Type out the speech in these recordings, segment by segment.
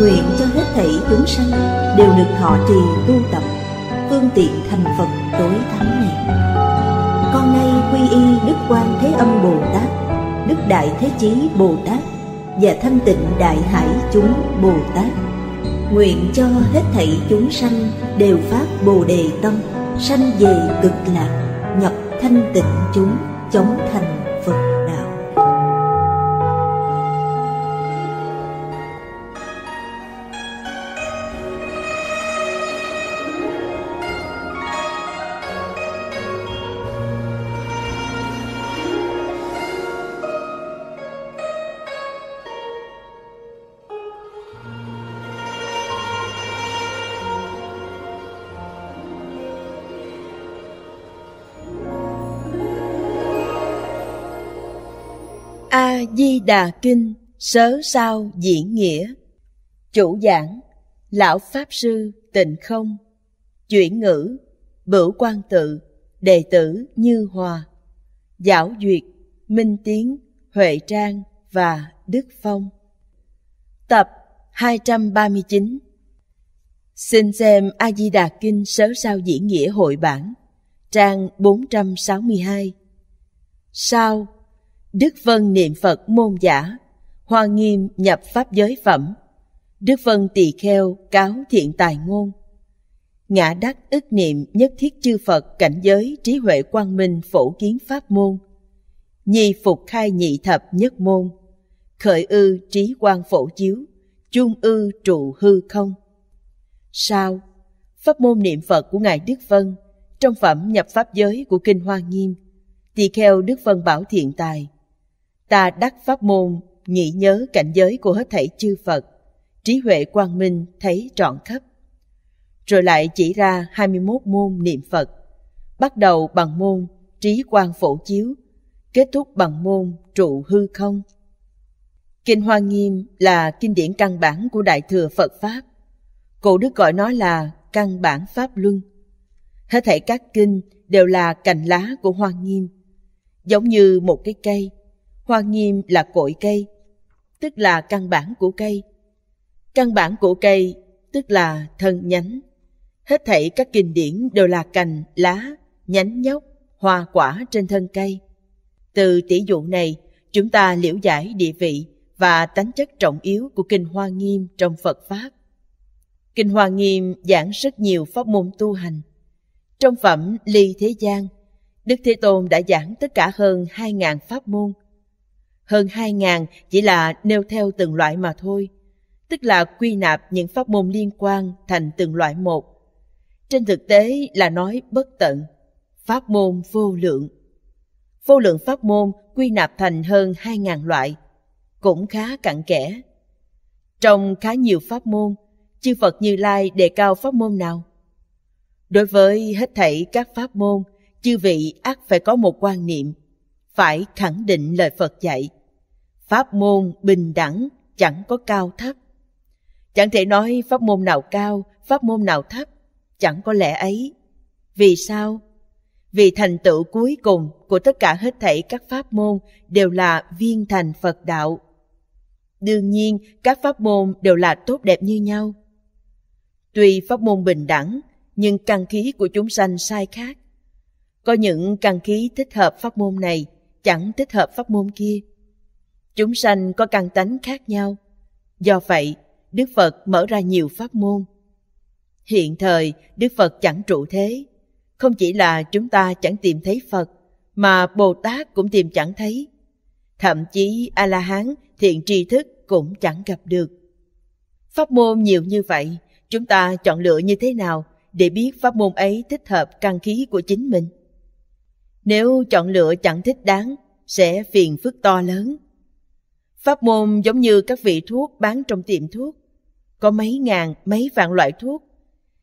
nguyện cho hết thảy chúng sanh đều được thọ trì tu tập phương tiện thành phật tối thắng này con nay quy y đức quan thế âm bồ tát đức đại thế chí bồ tát và thanh tịnh đại hải chúng bồ tát nguyện cho hết thảy chúng sanh đều phát bồ đề tâm sanh về cực lạc nhập thanh tịnh chúng chống thành Đà Kinh Sớ Sao Diễn Nghĩa Chủ giảng Lão Pháp Sư Tịnh Không Chuyển ngữ Bửu quan Tự Đệ tử Như Hòa Giảo Duyệt Minh Tiến Huệ Trang và Đức Phong Tập 239 Xin xem A-di-đà Kinh Sớ Sao Diễn Nghĩa Hội Bản Trang 462 Sao Đức Vân niệm Phật môn giả, Hoa Nghiêm nhập pháp giới phẩm, Đức Vân tỳ kheo cáo thiện tài ngôn. Ngã đắc ức niệm nhất thiết chư Phật cảnh giới trí huệ quang minh phổ kiến pháp môn. Nhi phục khai nhị thập nhất môn. Khởi ư trí quan phổ chiếu, chung ư trụ hư không. Sao? Pháp môn niệm Phật của Ngài Đức Vân trong phẩm nhập pháp giới của Kinh Hoa Nghiêm, tỳ kheo Đức Vân Bảo Thiện Tài ta đắc pháp môn nhị nhớ cảnh giới của hết thảy chư Phật, trí huệ quang minh thấy trọn khắp. Rồi lại chỉ ra 21 môn niệm Phật, bắt đầu bằng môn trí quang phổ chiếu, kết thúc bằng môn trụ hư không. Kinh Hoa Nghiêm là kinh điển căn bản của Đại Thừa Phật Pháp. Cổ Đức gọi nó là căn bản Pháp Luân. Hết thảy các kinh đều là cành lá của Hoa Nghiêm, giống như một cái cây Hoa nghiêm là cội cây, tức là căn bản của cây. Căn bản của cây, tức là thân nhánh. Hết thảy các kinh điển đều là cành, lá, nhánh nhóc, hoa quả trên thân cây. Từ tỷ dụ này, chúng ta liễu giải địa vị và tánh chất trọng yếu của Kinh Hoa Nghiêm trong Phật Pháp. Kinh Hoa Nghiêm giảng rất nhiều pháp môn tu hành. Trong phẩm Ly Thế gian, Đức Thế Tôn đã giảng tất cả hơn hai ngàn pháp môn – hơn 2.000 chỉ là nêu theo từng loại mà thôi, tức là quy nạp những pháp môn liên quan thành từng loại một. Trên thực tế là nói bất tận, pháp môn vô lượng. Vô lượng pháp môn quy nạp thành hơn 2.000 loại, cũng khá cặn kẽ. Trong khá nhiều pháp môn, chư Phật Như Lai đề cao pháp môn nào? Đối với hết thảy các pháp môn, chư vị ác phải có một quan niệm, phải khẳng định lời Phật dạy. Pháp môn bình đẳng chẳng có cao thấp. Chẳng thể nói pháp môn nào cao, pháp môn nào thấp, chẳng có lẽ ấy. Vì sao? Vì thành tựu cuối cùng của tất cả hết thảy các pháp môn đều là viên thành Phật đạo. Đương nhiên, các pháp môn đều là tốt đẹp như nhau. Tuy pháp môn bình đẳng, nhưng căn khí của chúng sanh sai khác. Có những căn khí thích hợp pháp môn này, chẳng thích hợp pháp môn kia. Chúng sanh có căn tánh khác nhau. Do vậy, Đức Phật mở ra nhiều pháp môn. Hiện thời, Đức Phật chẳng trụ thế. Không chỉ là chúng ta chẳng tìm thấy Phật, mà Bồ Tát cũng tìm chẳng thấy. Thậm chí A-la-hán thiện tri thức cũng chẳng gặp được. Pháp môn nhiều như vậy, chúng ta chọn lựa như thế nào để biết pháp môn ấy thích hợp căn khí của chính mình? Nếu chọn lựa chẳng thích đáng, sẽ phiền phức to lớn. Pháp môn giống như các vị thuốc bán trong tiệm thuốc, có mấy ngàn, mấy vạn loại thuốc.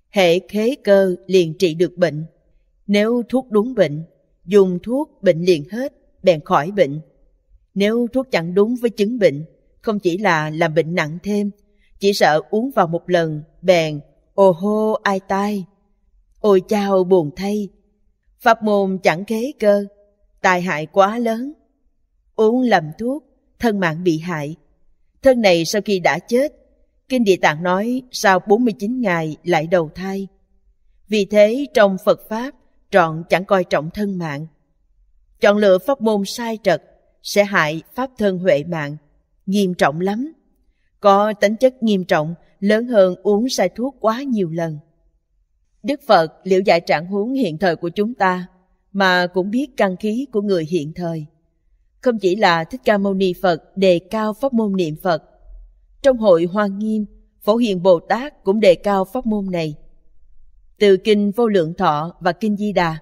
Hệ khế cơ liền trị được bệnh. Nếu thuốc đúng bệnh, dùng thuốc bệnh liền hết, bèn khỏi bệnh. Nếu thuốc chẳng đúng với chứng bệnh, không chỉ là làm bệnh nặng thêm, chỉ sợ uống vào một lần, bèn, ô hô ai tai. Ôi chao buồn thay, pháp môn chẳng khế cơ, tai hại quá lớn. Uống lầm thuốc thân mạng bị hại. Thân này sau khi đã chết, Kinh Địa Tạng nói sau 49 ngày lại đầu thai. Vì thế trong Phật Pháp, trọn chẳng coi trọng thân mạng. Chọn lựa pháp môn sai trật sẽ hại pháp thân huệ mạng, nghiêm trọng lắm. Có tính chất nghiêm trọng lớn hơn uống sai thuốc quá nhiều lần. Đức Phật liệu giải trạng huống hiện thời của chúng ta mà cũng biết căn khí của người hiện thời không chỉ là Thích Ca Mâu Ni Phật đề cao pháp môn niệm Phật. Trong hội Hoa Nghiêm, Phổ Hiền Bồ Tát cũng đề cao pháp môn này. Từ Kinh Vô Lượng Thọ và Kinh Di Đà,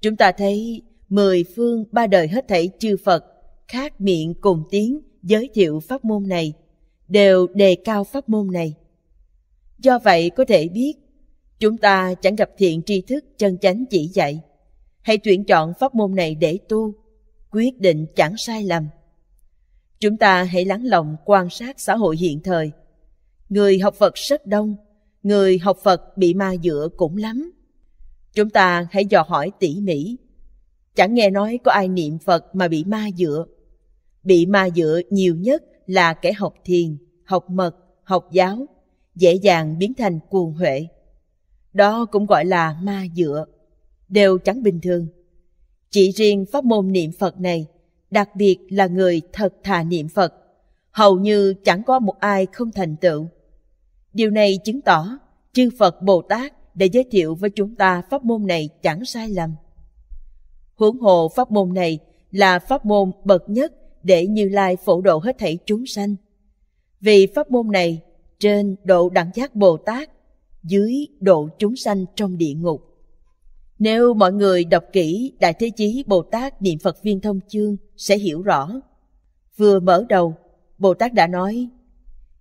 chúng ta thấy mười phương ba đời hết thảy chư Phật khác miệng cùng tiếng giới thiệu pháp môn này, đều đề cao pháp môn này. Do vậy có thể biết, chúng ta chẳng gặp thiện tri thức chân chánh chỉ dạy. Hãy tuyển chọn pháp môn này để tu, quyết định chẳng sai lầm. Chúng ta hãy lắng lòng quan sát xã hội hiện thời. Người học Phật rất đông, người học Phật bị ma dựa cũng lắm. Chúng ta hãy dò hỏi tỉ mỉ. Chẳng nghe nói có ai niệm Phật mà bị ma dựa. Bị ma dựa nhiều nhất là kẻ học thiền, học mật, học giáo, dễ dàng biến thành cuồng huệ. Đó cũng gọi là ma dựa, đều chẳng bình thường. Chỉ riêng pháp môn niệm Phật này, đặc biệt là người thật thà niệm Phật, hầu như chẳng có một ai không thành tựu. Điều này chứng tỏ chư Phật Bồ Tát đã giới thiệu với chúng ta pháp môn này chẳng sai lầm. Huống hồ pháp môn này là pháp môn bậc nhất để Như Lai phổ độ hết thảy chúng sanh. Vì pháp môn này trên độ đẳng giác Bồ Tát, dưới độ chúng sanh trong địa ngục. Nếu mọi người đọc kỹ Đại Thế Chí Bồ Tát Niệm Phật Viên Thông Chương sẽ hiểu rõ. Vừa mở đầu, Bồ Tát đã nói,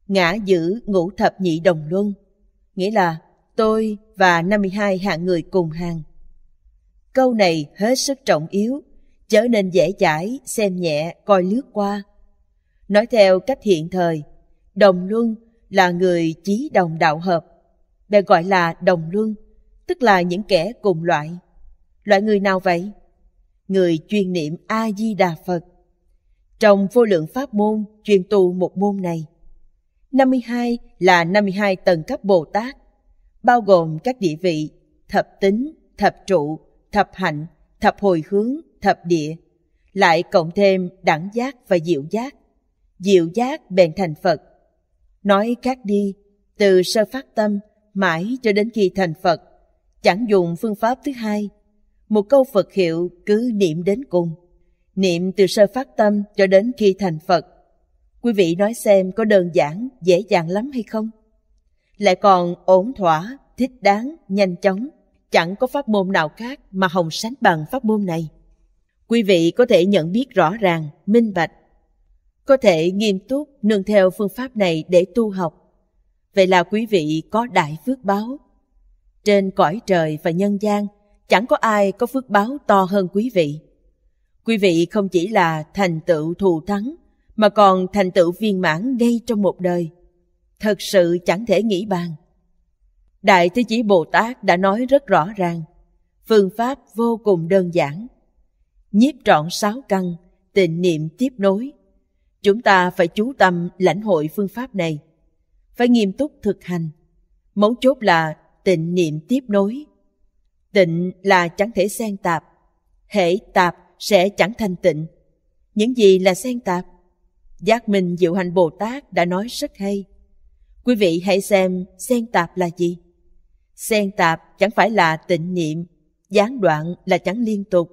ngã giữ ngũ thập nhị đồng luân, nghĩa là tôi và 52 hạng người cùng hàng. Câu này hết sức trọng yếu, trở nên dễ dãi, xem nhẹ, coi lướt qua. Nói theo cách hiện thời, đồng luân là người chí đồng đạo hợp, bè gọi là đồng luân tức là những kẻ cùng loại. Loại người nào vậy? Người chuyên niệm A-di-đà Phật. Trong vô lượng pháp môn, chuyên tu một môn này. 52 là 52 tầng cấp Bồ Tát, bao gồm các địa vị thập tính, thập trụ, thập hạnh, thập hồi hướng, thập địa, lại cộng thêm đẳng giác và diệu giác. Diệu giác bèn thành Phật. Nói khác đi, từ sơ phát tâm mãi cho đến khi thành Phật Chẳng dùng phương pháp thứ hai, một câu Phật hiệu cứ niệm đến cùng. Niệm từ sơ phát tâm cho đến khi thành Phật. Quý vị nói xem có đơn giản, dễ dàng lắm hay không? Lại còn ổn thỏa, thích đáng, nhanh chóng. Chẳng có pháp môn nào khác mà Hồng sánh bằng pháp môn này. Quý vị có thể nhận biết rõ ràng, minh bạch. Có thể nghiêm túc nương theo phương pháp này để tu học. Vậy là quý vị có đại phước báo trên cõi trời và nhân gian, chẳng có ai có phước báo to hơn quý vị. Quý vị không chỉ là thành tựu thù thắng, mà còn thành tựu viên mãn ngay trong một đời. Thật sự chẳng thể nghĩ bàn. Đại Thế Chí Bồ Tát đã nói rất rõ ràng, phương pháp vô cùng đơn giản. Nhiếp trọn sáu căn, tịnh niệm tiếp nối. Chúng ta phải chú tâm lãnh hội phương pháp này, phải nghiêm túc thực hành. Mấu chốt là tịnh niệm tiếp nối. Tịnh là chẳng thể xen tạp, hệ tạp sẽ chẳng thành tịnh. Những gì là xen tạp? Giác Minh Diệu Hạnh Bồ Tát đã nói rất hay. Quý vị hãy xem xen tạp là gì. Xen tạp chẳng phải là tịnh niệm, gián đoạn là chẳng liên tục.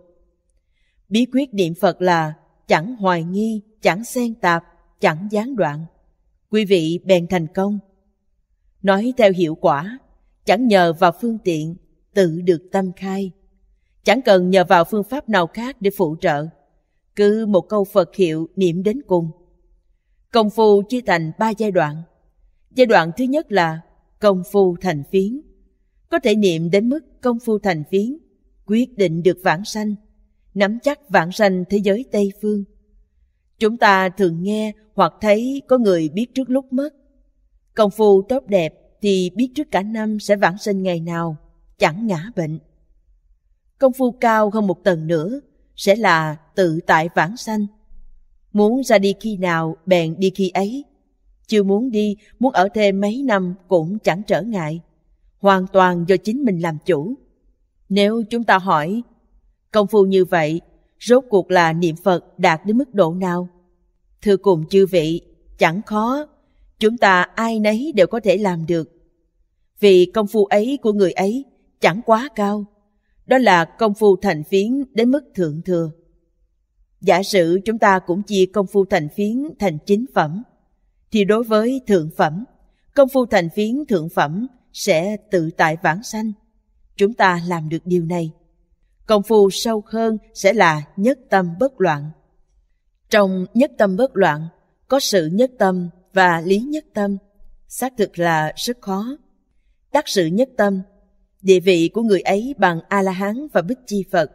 Bí quyết niệm Phật là chẳng hoài nghi, chẳng xen tạp, chẳng gián đoạn. Quý vị bèn thành công. Nói theo hiệu quả chẳng nhờ vào phương tiện, tự được tâm khai. Chẳng cần nhờ vào phương pháp nào khác để phụ trợ, cứ một câu Phật hiệu niệm đến cùng. Công phu chia thành ba giai đoạn. Giai đoạn thứ nhất là công phu thành phiến. Có thể niệm đến mức công phu thành phiến, quyết định được vãng sanh, nắm chắc vãng sanh thế giới Tây Phương. Chúng ta thường nghe hoặc thấy có người biết trước lúc mất. Công phu tốt đẹp thì biết trước cả năm sẽ vãng sinh ngày nào, chẳng ngã bệnh. Công phu cao hơn một tầng nữa sẽ là tự tại vãng sanh. Muốn ra đi khi nào, bèn đi khi ấy. Chưa muốn đi, muốn ở thêm mấy năm cũng chẳng trở ngại. Hoàn toàn do chính mình làm chủ. Nếu chúng ta hỏi, công phu như vậy, rốt cuộc là niệm Phật đạt đến mức độ nào? Thưa cùng chư vị, chẳng khó chúng ta ai nấy đều có thể làm được. Vì công phu ấy của người ấy chẳng quá cao, đó là công phu thành phiến đến mức thượng thừa. Giả sử chúng ta cũng chia công phu thành phiến thành chính phẩm, thì đối với thượng phẩm, công phu thành phiến thượng phẩm sẽ tự tại vãng sanh. Chúng ta làm được điều này. Công phu sâu hơn sẽ là nhất tâm bất loạn. Trong nhất tâm bất loạn có sự nhất tâm và lý nhất tâm xác thực là rất khó. Đắc sự nhất tâm, địa vị của người ấy bằng A-la-hán và Bích Chi Phật.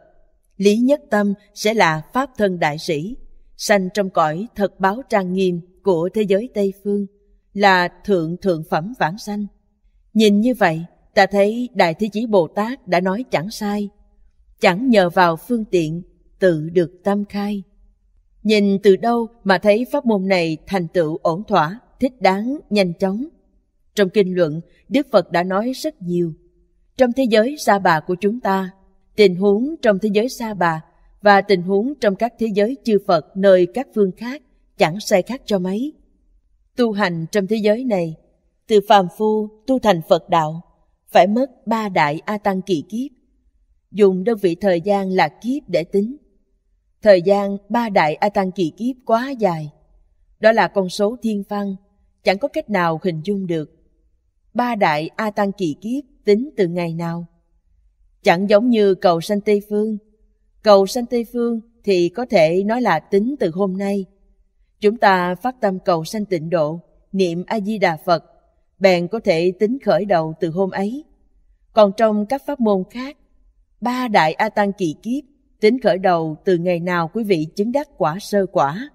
Lý nhất tâm sẽ là Pháp thân đại sĩ, sanh trong cõi thật báo trang nghiêm của thế giới Tây Phương, là thượng thượng phẩm vãng sanh. Nhìn như vậy, ta thấy Đại Thế Chí Bồ Tát đã nói chẳng sai, chẳng nhờ vào phương tiện tự được tâm khai. Nhìn từ đâu mà thấy pháp môn này thành tựu ổn thỏa, thích đáng, nhanh chóng. Trong kinh luận, Đức Phật đã nói rất nhiều. Trong thế giới Sa bà của chúng ta, tình huống trong thế giới Sa bà và tình huống trong các thế giới chư Phật nơi các phương khác chẳng sai khác cho mấy. Tu hành trong thế giới này, từ phàm phu tu thành Phật đạo, phải mất ba đại A Tăng kỳ kiếp. Dùng đơn vị thời gian là kiếp để tính. Thời gian ba đại A Tăng kỳ kiếp quá dài. Đó là con số thiên văn, chẳng có cách nào hình dung được. Ba đại A Tăng kỳ kiếp tính từ ngày nào? Chẳng giống như cầu sanh Tây Phương. Cầu sanh Tây Phương thì có thể nói là tính từ hôm nay. Chúng ta phát tâm cầu sanh tịnh độ, niệm A-di-đà Phật, bèn có thể tính khởi đầu từ hôm ấy. Còn trong các pháp môn khác, ba đại A Tăng kỳ kiếp Tính khởi đầu từ ngày nào quý vị chứng đắc quả sơ quả.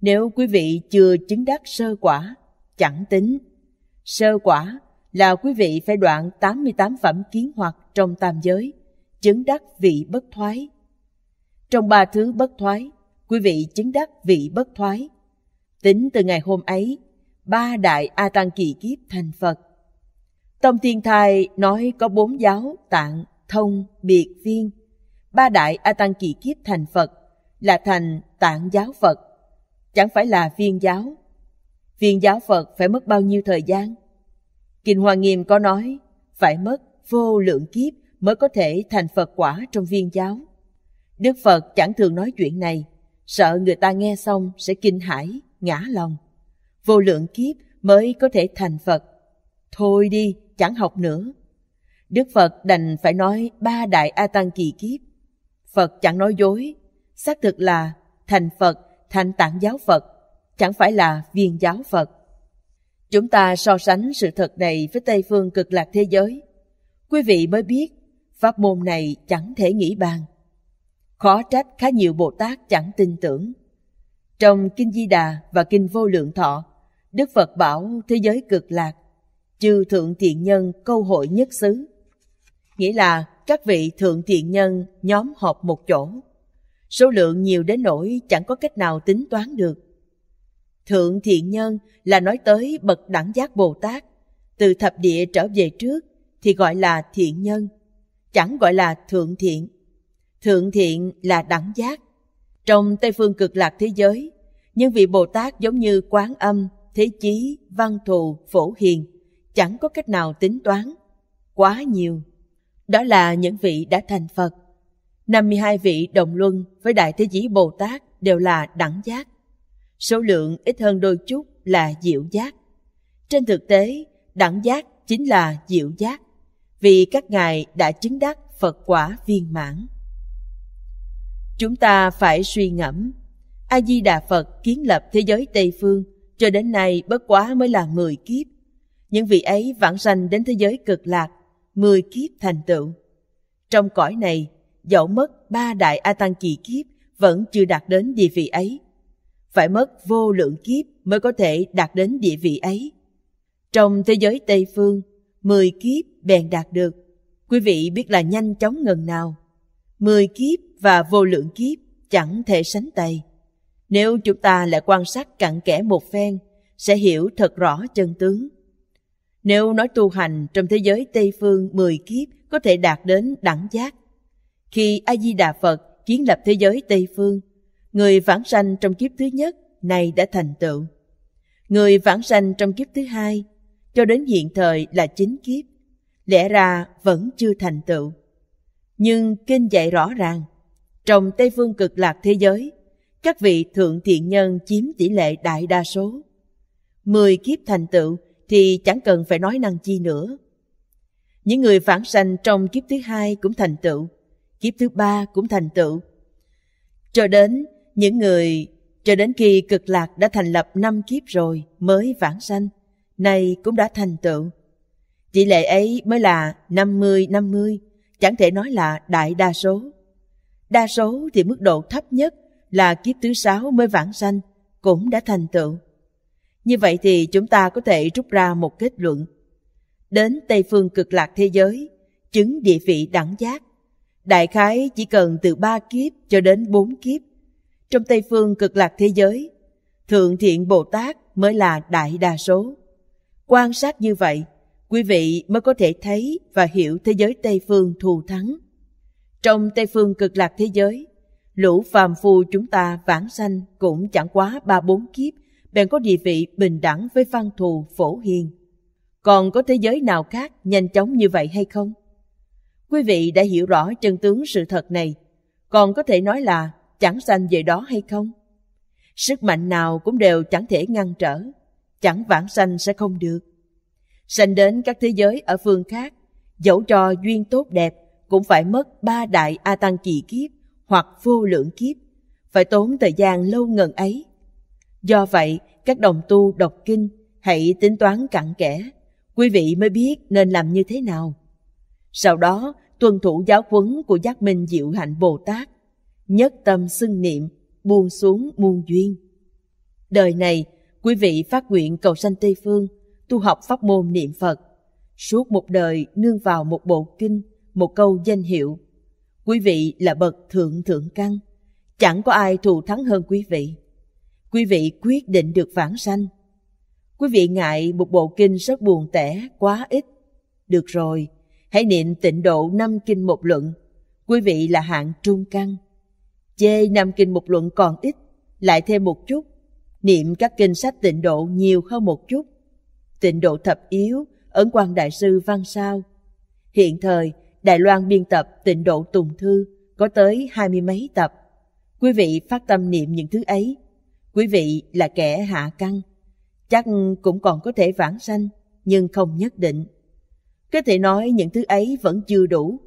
Nếu quý vị chưa chứng đắc sơ quả, chẳng tính. Sơ quả là quý vị phải đoạn 88 phẩm kiến hoặc trong tam giới, chứng đắc vị bất thoái. Trong ba thứ bất thoái, quý vị chứng đắc vị bất thoái. Tính từ ngày hôm ấy, ba đại A Tăng kỳ kiếp thành Phật. Tông Thiên Thai nói có bốn giáo tạng, thông, biệt, viên ba đại A Tăng kỳ kiếp thành Phật là thành tạng giáo Phật, chẳng phải là viên giáo. Viên giáo Phật phải mất bao nhiêu thời gian? Kinh Hoa Nghiêm có nói, phải mất vô lượng kiếp mới có thể thành Phật quả trong viên giáo. Đức Phật chẳng thường nói chuyện này, sợ người ta nghe xong sẽ kinh hãi, ngã lòng. Vô lượng kiếp mới có thể thành Phật. Thôi đi, chẳng học nữa. Đức Phật đành phải nói ba đại A Tăng kỳ kiếp. Phật chẳng nói dối, xác thực là thành Phật, thành tạng giáo Phật, chẳng phải là viên giáo Phật. Chúng ta so sánh sự thật này với Tây phương cực lạc thế giới. Quý vị mới biết, pháp môn này chẳng thể nghĩ bàn. Khó trách khá nhiều Bồ Tát chẳng tin tưởng. Trong Kinh Di Đà và Kinh Vô Lượng Thọ, Đức Phật bảo thế giới cực lạc, chư thượng thiện nhân câu hội nhất xứ. Nghĩa là các vị thượng thiện nhân nhóm họp một chỗ. Số lượng nhiều đến nỗi chẳng có cách nào tính toán được. Thượng thiện nhân là nói tới bậc đẳng giác Bồ Tát, từ thập địa trở về trước thì gọi là thiện nhân, chẳng gọi là thượng thiện. Thượng thiện là đẳng giác. Trong Tây phương cực lạc thế giới, những vị Bồ Tát giống như Quán Âm, Thế Chí, Văn Thù, Phổ Hiền, chẳng có cách nào tính toán, quá nhiều đó là những vị đã thành Phật. 52 vị đồng luân với Đại Thế Chí Bồ Tát đều là đẳng giác. Số lượng ít hơn đôi chút là diệu giác. Trên thực tế, đẳng giác chính là diệu giác, vì các ngài đã chứng đắc Phật quả viên mãn. Chúng ta phải suy ngẫm, A-di-đà Phật kiến lập thế giới Tây Phương cho đến nay bất quá mới là 10 kiếp. Những vị ấy vãng sanh đến thế giới cực lạc mười kiếp thành tựu. Trong cõi này, dẫu mất ba đại A Tăng kỳ kiếp vẫn chưa đạt đến địa vị ấy. Phải mất vô lượng kiếp mới có thể đạt đến địa vị ấy. Trong thế giới Tây Phương, mười kiếp bèn đạt được. Quý vị biết là nhanh chóng ngần nào. Mười kiếp và vô lượng kiếp chẳng thể sánh tay. Nếu chúng ta lại quan sát cặn kẽ một phen, sẽ hiểu thật rõ chân tướng. Nếu nói tu hành trong thế giới Tây Phương 10 kiếp có thể đạt đến đẳng giác. Khi A-di-đà Phật kiến lập thế giới Tây Phương, người vãng sanh trong kiếp thứ nhất này đã thành tựu. Người vãng sanh trong kiếp thứ hai cho đến hiện thời là chín kiếp, lẽ ra vẫn chưa thành tựu. Nhưng kinh dạy rõ ràng, trong Tây Phương cực lạc thế giới, các vị thượng thiện nhân chiếm tỷ lệ đại đa số. Mười kiếp thành tựu thì chẳng cần phải nói năng chi nữa. Những người phản sanh trong kiếp thứ hai cũng thành tựu, kiếp thứ ba cũng thành tựu. Cho đến những người cho đến khi cực lạc đã thành lập năm kiếp rồi mới vãng sanh, nay cũng đã thành tựu. Tỷ lệ ấy mới là 50-50, chẳng thể nói là đại đa số. Đa số thì mức độ thấp nhất là kiếp thứ sáu mới vãng sanh, cũng đã thành tựu. Như vậy thì chúng ta có thể rút ra một kết luận. Đến Tây phương cực lạc thế giới, chứng địa vị đẳng giác. Đại khái chỉ cần từ ba kiếp cho đến bốn kiếp. Trong Tây phương cực lạc thế giới, Thượng Thiện Bồ Tát mới là đại đa số. Quan sát như vậy, quý vị mới có thể thấy và hiểu thế giới Tây phương thù thắng. Trong Tây phương cực lạc thế giới, lũ phàm phu chúng ta vãng sanh cũng chẳng quá ba bốn kiếp bèn có địa vị bình đẳng với văn thù phổ hiền. Còn có thế giới nào khác nhanh chóng như vậy hay không? Quý vị đã hiểu rõ chân tướng sự thật này, còn có thể nói là chẳng sanh về đó hay không? Sức mạnh nào cũng đều chẳng thể ngăn trở, chẳng vãng sanh sẽ không được. Sanh đến các thế giới ở phương khác, dẫu cho duyên tốt đẹp cũng phải mất ba đại A Tăng kỳ kiếp hoặc vô lượng kiếp, phải tốn thời gian lâu ngần ấy Do vậy, các đồng tu đọc kinh hãy tính toán cặn kẽ, quý vị mới biết nên làm như thế nào. Sau đó, tuân thủ giáo huấn của giác minh diệu hạnh Bồ Tát, nhất tâm xưng niệm, buông xuống muôn duyên. Đời này, quý vị phát nguyện cầu sanh Tây Phương, tu học pháp môn niệm Phật, suốt một đời nương vào một bộ kinh, một câu danh hiệu. Quý vị là bậc thượng thượng căn, chẳng có ai thù thắng hơn quý vị quý vị quyết định được vãng sanh. Quý vị ngại một bộ kinh rất buồn tẻ, quá ít. Được rồi, hãy niệm tịnh độ năm kinh một luận. Quý vị là hạng trung căn. Chê năm kinh một luận còn ít, lại thêm một chút. Niệm các kinh sách tịnh độ nhiều hơn một chút. Tịnh độ thập yếu, ấn quan đại sư văn sao. Hiện thời, Đài Loan biên tập tịnh độ tùng thư có tới hai mươi mấy tập. Quý vị phát tâm niệm những thứ ấy Quý vị là kẻ hạ căn, chắc cũng còn có thể vãng sanh, nhưng không nhất định. Có thể nói những thứ ấy vẫn chưa đủ,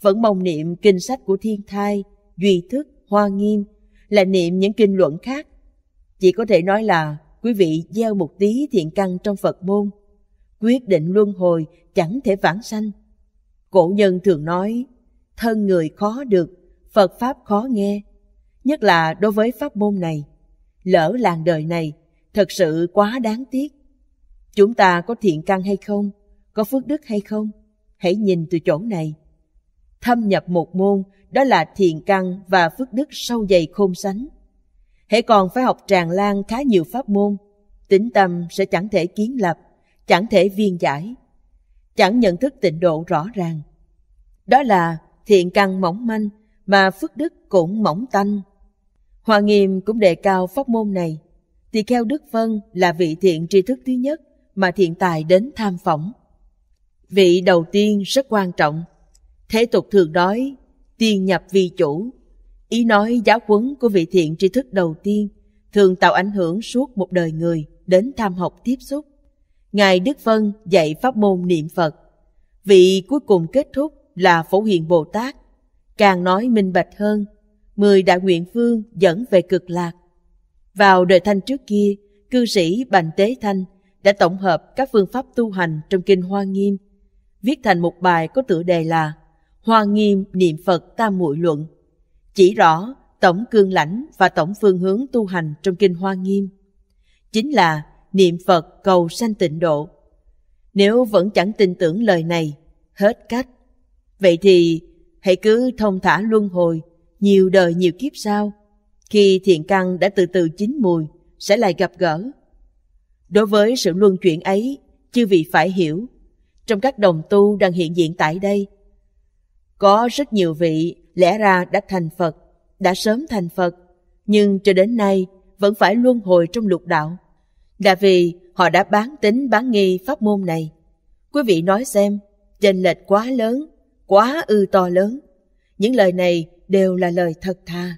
vẫn mong niệm kinh sách của thiên thai, duy thức, hoa nghiêm, là niệm những kinh luận khác. Chỉ có thể nói là quý vị gieo một tí thiện căn trong Phật môn, quyết định luân hồi chẳng thể vãng sanh. Cổ nhân thường nói, thân người khó được, Phật Pháp khó nghe, nhất là đối với pháp môn này lỡ làng đời này thật sự quá đáng tiếc chúng ta có thiện căn hay không có phước đức hay không hãy nhìn từ chỗ này thâm nhập một môn đó là thiện căn và phước đức sâu dày khôn sánh hãy còn phải học tràn lan khá nhiều pháp môn tính tâm sẽ chẳng thể kiến lập chẳng thể viên giải chẳng nhận thức tịnh độ rõ ràng đó là thiện căn mỏng manh mà phước đức cũng mỏng tanh Hoa Nghiêm cũng đề cao pháp môn này. Tỳ kheo Đức Vân là vị thiện tri thức thứ nhất mà thiện tài đến tham phỏng. Vị đầu tiên rất quan trọng. Thế tục thường nói tiên nhập vi chủ. Ý nói giáo quấn của vị thiện tri thức đầu tiên thường tạo ảnh hưởng suốt một đời người đến tham học tiếp xúc. Ngài Đức Vân dạy pháp môn niệm Phật. Vị cuối cùng kết thúc là Phổ Hiền Bồ Tát. Càng nói minh bạch hơn mười đại nguyện phương dẫn về cực lạc. Vào đời Thanh trước kia, cư sĩ Bành Tế Thanh đã tổng hợp các phương pháp tu hành trong Kinh Hoa Nghiêm, viết thành một bài có tựa đề là Hoa Nghiêm Niệm Phật Tam Muội Luận, chỉ rõ tổng cương lãnh và tổng phương hướng tu hành trong Kinh Hoa Nghiêm. Chính là niệm Phật cầu sanh tịnh độ. Nếu vẫn chẳng tin tưởng lời này, hết cách. Vậy thì hãy cứ thông thả luân hồi nhiều đời nhiều kiếp sau, khi thiện căn đã từ từ chín mùi, sẽ lại gặp gỡ. Đối với sự luân chuyển ấy, chư vị phải hiểu, trong các đồng tu đang hiện diện tại đây, có rất nhiều vị lẽ ra đã thành Phật, đã sớm thành Phật, nhưng cho đến nay vẫn phải luân hồi trong lục đạo, là vì họ đã bán tính bán nghi pháp môn này. Quý vị nói xem, chênh lệch quá lớn, quá ư to lớn. Những lời này đều là lời thật thà.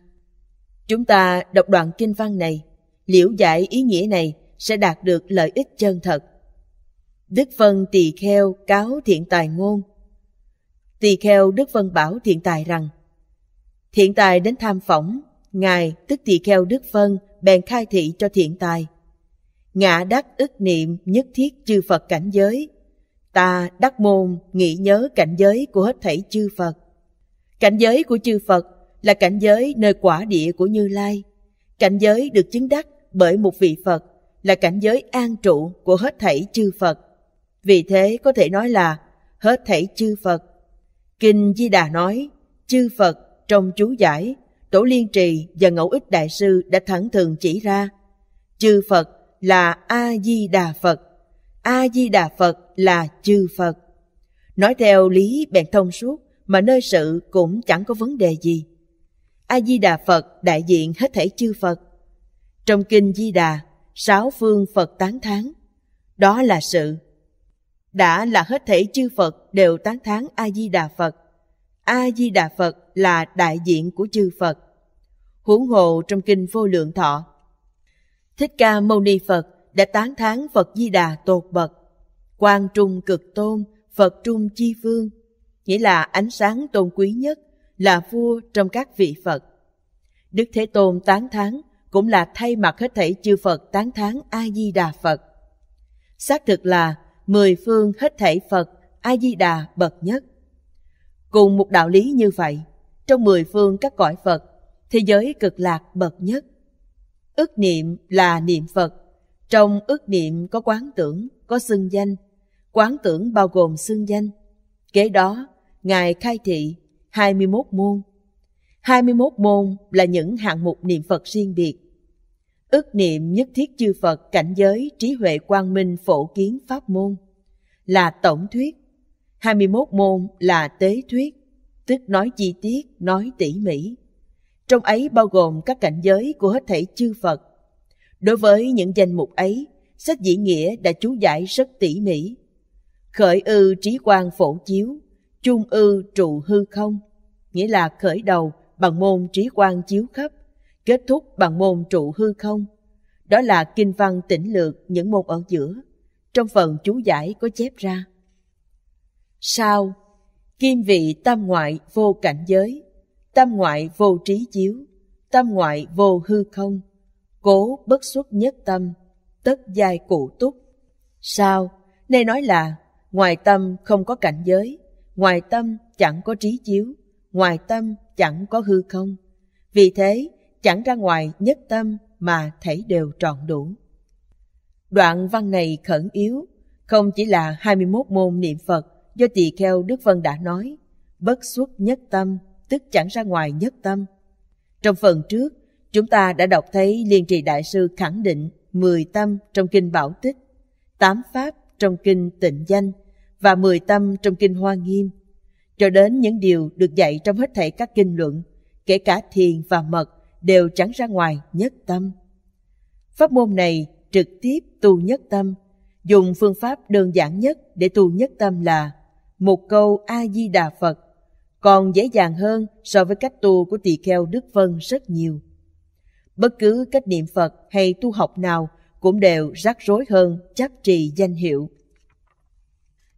Chúng ta đọc đoạn kinh văn này, liễu giải ý nghĩa này sẽ đạt được lợi ích chân thật. Đức Vân tỳ kheo cáo thiện tài ngôn. Tỳ kheo Đức Vân bảo thiện tài rằng, thiện tài đến tham phỏng, ngài tức tỳ kheo Đức Vân bèn khai thị cho thiện tài. Ngã đắc ức niệm nhất thiết chư Phật cảnh giới, ta đắc môn nghĩ nhớ cảnh giới của hết thảy chư Phật Cảnh giới của chư Phật là cảnh giới nơi quả địa của Như Lai. Cảnh giới được chứng đắc bởi một vị Phật là cảnh giới an trụ của hết thảy chư Phật. Vì thế có thể nói là hết thảy chư Phật. Kinh Di Đà nói, chư Phật trong chú giải, Tổ Liên Trì và Ngẫu Ích Đại Sư đã thẳng thường chỉ ra, chư Phật là A-di-đà Phật, A-di-đà Phật là chư Phật. Nói theo lý bèn thông suốt, mà nơi sự cũng chẳng có vấn đề gì. A Di Đà Phật đại diện hết thể chư Phật. Trong kinh Di Đà, sáu phương Phật tán thán, đó là sự. Đã là hết thể chư Phật đều tán thán A Di Đà Phật. A Di Đà Phật là đại diện của chư Phật. Huống hồ trong kinh Vô Lượng Thọ. Thích Ca Mâu Ni Phật đã tán thán Phật Di Đà tột bậc. Quang trung cực tôn, Phật trung chi phương chỉ là ánh sáng tôn quý nhất, là vua trong các vị Phật. Đức Thế Tôn tán thán cũng là thay mặt hết thảy chư Phật tán thán A Di Đà Phật. Xác thực là mười phương hết thảy Phật A Di Đà bậc nhất. Cùng một đạo lý như vậy, trong mười phương các cõi Phật, thế giới cực lạc bậc nhất. Ước niệm là niệm Phật, trong ước niệm có quán tưởng, có xưng danh. Quán tưởng bao gồm xưng danh. Kế đó, Ngài khai thị 21 môn. 21 môn là những hạng mục niệm Phật riêng biệt. Ước niệm nhất thiết chư Phật cảnh giới trí huệ quang minh phổ kiến pháp môn là tổng thuyết. 21 môn là tế thuyết, tức nói chi tiết, nói tỉ mỉ. Trong ấy bao gồm các cảnh giới của hết thảy chư Phật. Đối với những danh mục ấy, sách dĩ nghĩa đã chú giải rất tỉ mỉ khởi ư trí quan phổ chiếu trung ư trụ hư không nghĩa là khởi đầu bằng môn trí quan chiếu khắp kết thúc bằng môn trụ hư không đó là kinh văn tỉnh lược những môn ở giữa trong phần chú giải có chép ra sao kim vị tam ngoại vô cảnh giới tam ngoại vô trí chiếu tam ngoại vô hư không cố bất xuất nhất tâm tất giai cụ túc sao nay nói là ngoài tâm không có cảnh giới ngoài tâm chẳng có trí chiếu ngoài tâm chẳng có hư không vì thế chẳng ra ngoài nhất tâm mà thể đều trọn đủ đoạn văn này khẩn yếu không chỉ là 21 môn niệm Phật do tỳ kheo Đức Vân đã nói, bất xuất nhất tâm, tức chẳng ra ngoài nhất tâm. Trong phần trước, chúng ta đã đọc thấy Liên Trì Đại Sư khẳng định 10 tâm trong Kinh Bảo Tích, 8 Pháp trong kinh tịnh danh và mười tâm trong kinh hoa nghiêm, cho đến những điều được dạy trong hết thảy các kinh luận, kể cả thiền và mật đều trắng ra ngoài nhất tâm. Pháp môn này trực tiếp tu nhất tâm, dùng phương pháp đơn giản nhất để tu nhất tâm là một câu A-di-đà Phật, còn dễ dàng hơn so với cách tu của tỳ kheo Đức Vân rất nhiều. Bất cứ cách niệm Phật hay tu học nào cũng đều rắc rối hơn chấp trì danh hiệu.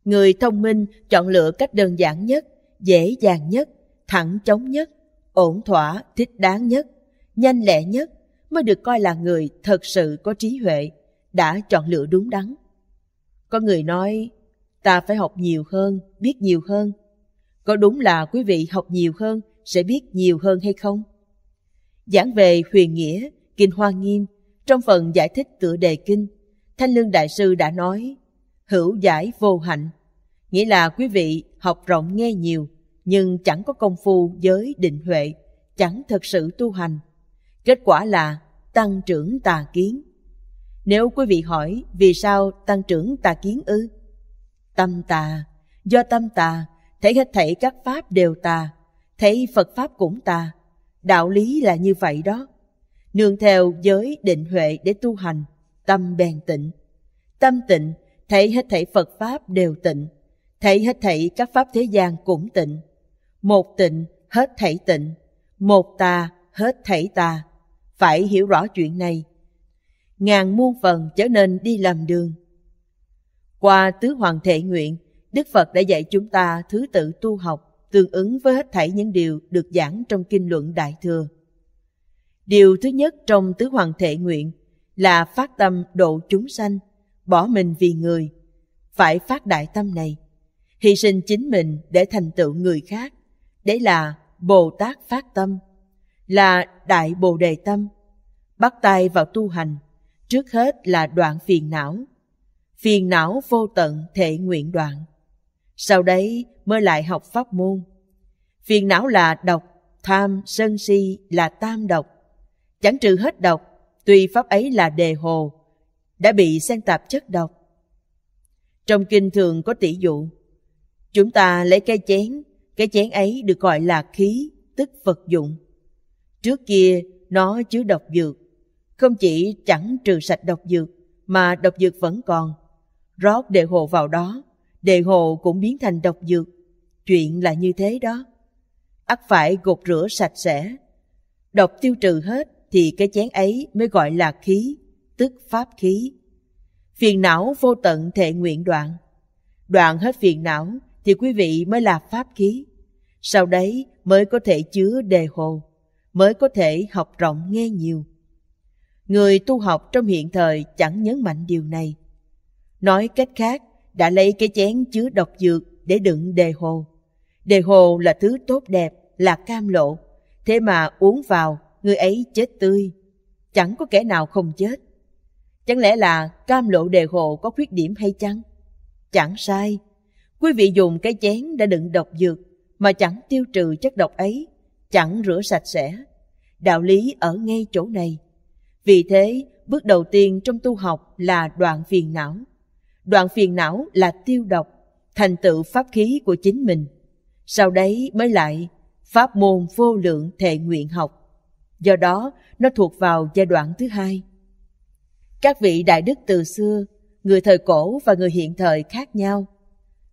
Người thông minh chọn lựa cách đơn giản nhất, dễ dàng nhất, thẳng chóng nhất, ổn thỏa, thích đáng nhất, nhanh lẹ nhất mới được coi là người thật sự có trí huệ, đã chọn lựa đúng đắn. Có người nói, ta phải học nhiều hơn, biết nhiều hơn. Có đúng là quý vị học nhiều hơn sẽ biết nhiều hơn hay không? Giảng về huyền nghĩa, kinh hoa nghiêm trong phần giải thích tựa đề kinh, Thanh Lương Đại Sư đã nói, hữu giải vô hạnh, nghĩa là quý vị học rộng nghe nhiều, nhưng chẳng có công phu giới định huệ, chẳng thật sự tu hành. Kết quả là tăng trưởng tà kiến. Nếu quý vị hỏi vì sao tăng trưởng tà kiến ư? Tâm tà, do tâm tà, thấy hết thảy các pháp đều tà, thấy Phật pháp cũng tà. Đạo lý là như vậy đó nương theo giới định huệ để tu hành, tâm bèn tịnh. Tâm tịnh, thấy hết thảy Phật Pháp đều tịnh, thấy hết thảy các Pháp thế gian cũng tịnh. Một tịnh, hết thảy tịnh, một ta hết thảy ta Phải hiểu rõ chuyện này. Ngàn muôn phần trở nên đi làm đường. Qua tứ hoàng thể nguyện, Đức Phật đã dạy chúng ta thứ tự tu học tương ứng với hết thảy những điều được giảng trong kinh luận Đại Thừa. Điều thứ nhất trong tứ hoàng thể nguyện là phát tâm độ chúng sanh, bỏ mình vì người. Phải phát đại tâm này, hy sinh chính mình để thành tựu người khác. Đấy là Bồ Tát phát tâm, là Đại Bồ Đề Tâm. Bắt tay vào tu hành, trước hết là đoạn phiền não. Phiền não vô tận thể nguyện đoạn. Sau đấy mới lại học pháp môn. Phiền não là độc, tham, sân si là tam độc chẳng trừ hết độc, tuy pháp ấy là đề hồ, đã bị xen tạp chất độc. Trong kinh thường có tỷ dụ, chúng ta lấy cái chén, cái chén ấy được gọi là khí, tức vật dụng. Trước kia nó chứa độc dược, không chỉ chẳng trừ sạch độc dược mà độc dược vẫn còn. Rót đề hồ vào đó, đề hồ cũng biến thành độc dược. Chuyện là như thế đó. ắt phải gột rửa sạch sẽ. Độc tiêu trừ hết, thì cái chén ấy mới gọi là khí, tức pháp khí. Phiền não vô tận thệ nguyện đoạn. Đoạn hết phiền não thì quý vị mới là pháp khí. Sau đấy mới có thể chứa đề hồ, mới có thể học rộng nghe nhiều. Người tu học trong hiện thời chẳng nhấn mạnh điều này. Nói cách khác, đã lấy cái chén chứa độc dược để đựng đề hồ. Đề hồ là thứ tốt đẹp, là cam lộ, thế mà uống vào người ấy chết tươi, chẳng có kẻ nào không chết. Chẳng lẽ là cam lộ đề hộ có khuyết điểm hay chăng? Chẳng sai, quý vị dùng cái chén đã đựng độc dược mà chẳng tiêu trừ chất độc ấy, chẳng rửa sạch sẽ. Đạo lý ở ngay chỗ này. Vì thế, bước đầu tiên trong tu học là đoạn phiền não. Đoạn phiền não là tiêu độc, thành tựu pháp khí của chính mình. Sau đấy mới lại pháp môn vô lượng thệ nguyện học do đó nó thuộc vào giai đoạn thứ hai. Các vị đại đức từ xưa, người thời cổ và người hiện thời khác nhau.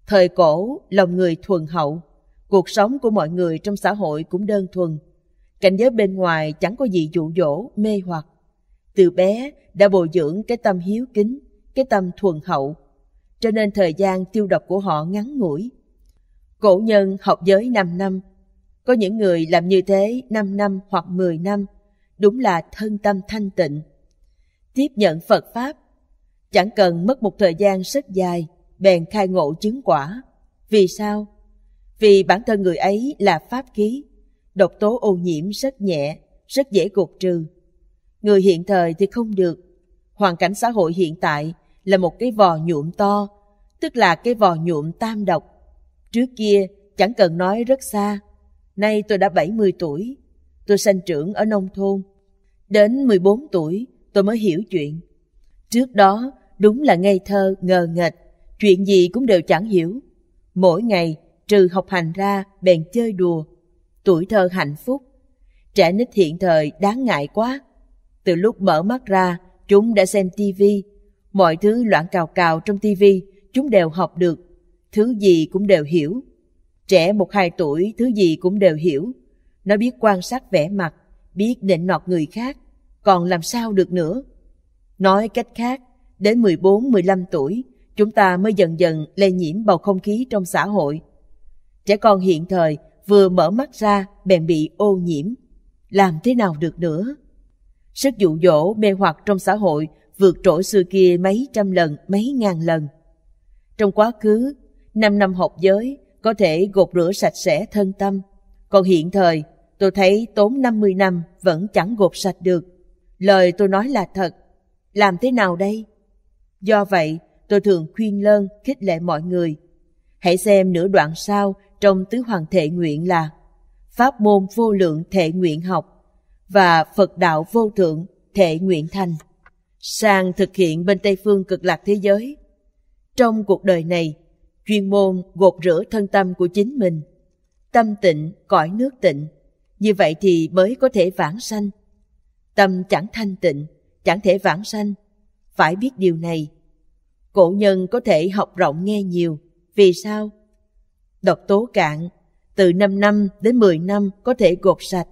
Thời cổ, lòng người thuần hậu, cuộc sống của mọi người trong xã hội cũng đơn thuần. Cảnh giới bên ngoài chẳng có gì dụ dỗ, mê hoặc. Từ bé đã bồi dưỡng cái tâm hiếu kính, cái tâm thuần hậu, cho nên thời gian tiêu độc của họ ngắn ngủi. Cổ nhân học giới 5 năm có những người làm như thế 5 năm hoặc 10 năm, đúng là thân tâm thanh tịnh. Tiếp nhận Phật Pháp, chẳng cần mất một thời gian rất dài, bèn khai ngộ chứng quả. Vì sao? Vì bản thân người ấy là Pháp khí, độc tố ô nhiễm rất nhẹ, rất dễ gột trừ. Người hiện thời thì không được. Hoàn cảnh xã hội hiện tại là một cái vò nhuộm to, tức là cái vò nhuộm tam độc. Trước kia chẳng cần nói rất xa, Nay tôi đã 70 tuổi, tôi sanh trưởng ở nông thôn. Đến 14 tuổi, tôi mới hiểu chuyện. Trước đó, đúng là ngây thơ, ngờ nghệch, chuyện gì cũng đều chẳng hiểu. Mỗi ngày, trừ học hành ra, bèn chơi đùa. Tuổi thơ hạnh phúc. Trẻ nít hiện thời đáng ngại quá. Từ lúc mở mắt ra, chúng đã xem tivi. Mọi thứ loạn cào cào trong tivi, chúng đều học được. Thứ gì cũng đều hiểu. Trẻ một hai tuổi thứ gì cũng đều hiểu. Nó biết quan sát vẻ mặt, biết nịnh nọt người khác, còn làm sao được nữa. Nói cách khác, đến 14-15 tuổi, chúng ta mới dần dần lây nhiễm bầu không khí trong xã hội. Trẻ con hiện thời vừa mở mắt ra bèn bị ô nhiễm. Làm thế nào được nữa? Sức dụ dỗ mê hoặc trong xã hội vượt trội xưa kia mấy trăm lần, mấy ngàn lần. Trong quá khứ, năm năm học giới, có thể gột rửa sạch sẽ thân tâm. Còn hiện thời, tôi thấy tốn 50 năm vẫn chẳng gột sạch được. Lời tôi nói là thật. Làm thế nào đây? Do vậy, tôi thường khuyên lơn, khích lệ mọi người. Hãy xem nửa đoạn sau trong Tứ Hoàng Thệ Nguyện là Pháp môn vô lượng thệ nguyện học và Phật đạo vô thượng thệ nguyện thành. Sang thực hiện bên Tây Phương cực lạc thế giới. Trong cuộc đời này, chuyên môn gột rửa thân tâm của chính mình tâm tịnh cõi nước tịnh như vậy thì mới có thể vãng sanh tâm chẳng thanh tịnh chẳng thể vãng sanh phải biết điều này cổ nhân có thể học rộng nghe nhiều vì sao độc tố cạn từ 5 năm đến 10 năm có thể gột sạch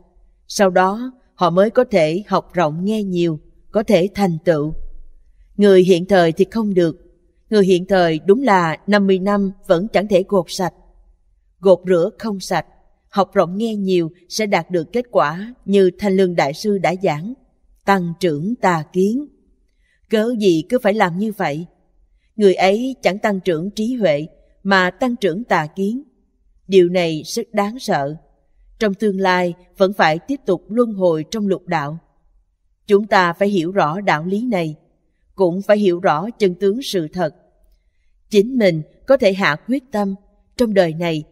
sau đó họ mới có thể học rộng nghe nhiều có thể thành tựu người hiện thời thì không được Người hiện thời đúng là 50 năm vẫn chẳng thể gột sạch. Gột rửa không sạch, học rộng nghe nhiều sẽ đạt được kết quả như Thanh Lương Đại Sư đã giảng, tăng trưởng tà kiến. Cớ gì cứ phải làm như vậy? Người ấy chẳng tăng trưởng trí huệ mà tăng trưởng tà kiến. Điều này rất đáng sợ. Trong tương lai vẫn phải tiếp tục luân hồi trong lục đạo. Chúng ta phải hiểu rõ đạo lý này – cũng phải hiểu rõ chân tướng sự thật. Chính mình có thể hạ quyết tâm trong đời này.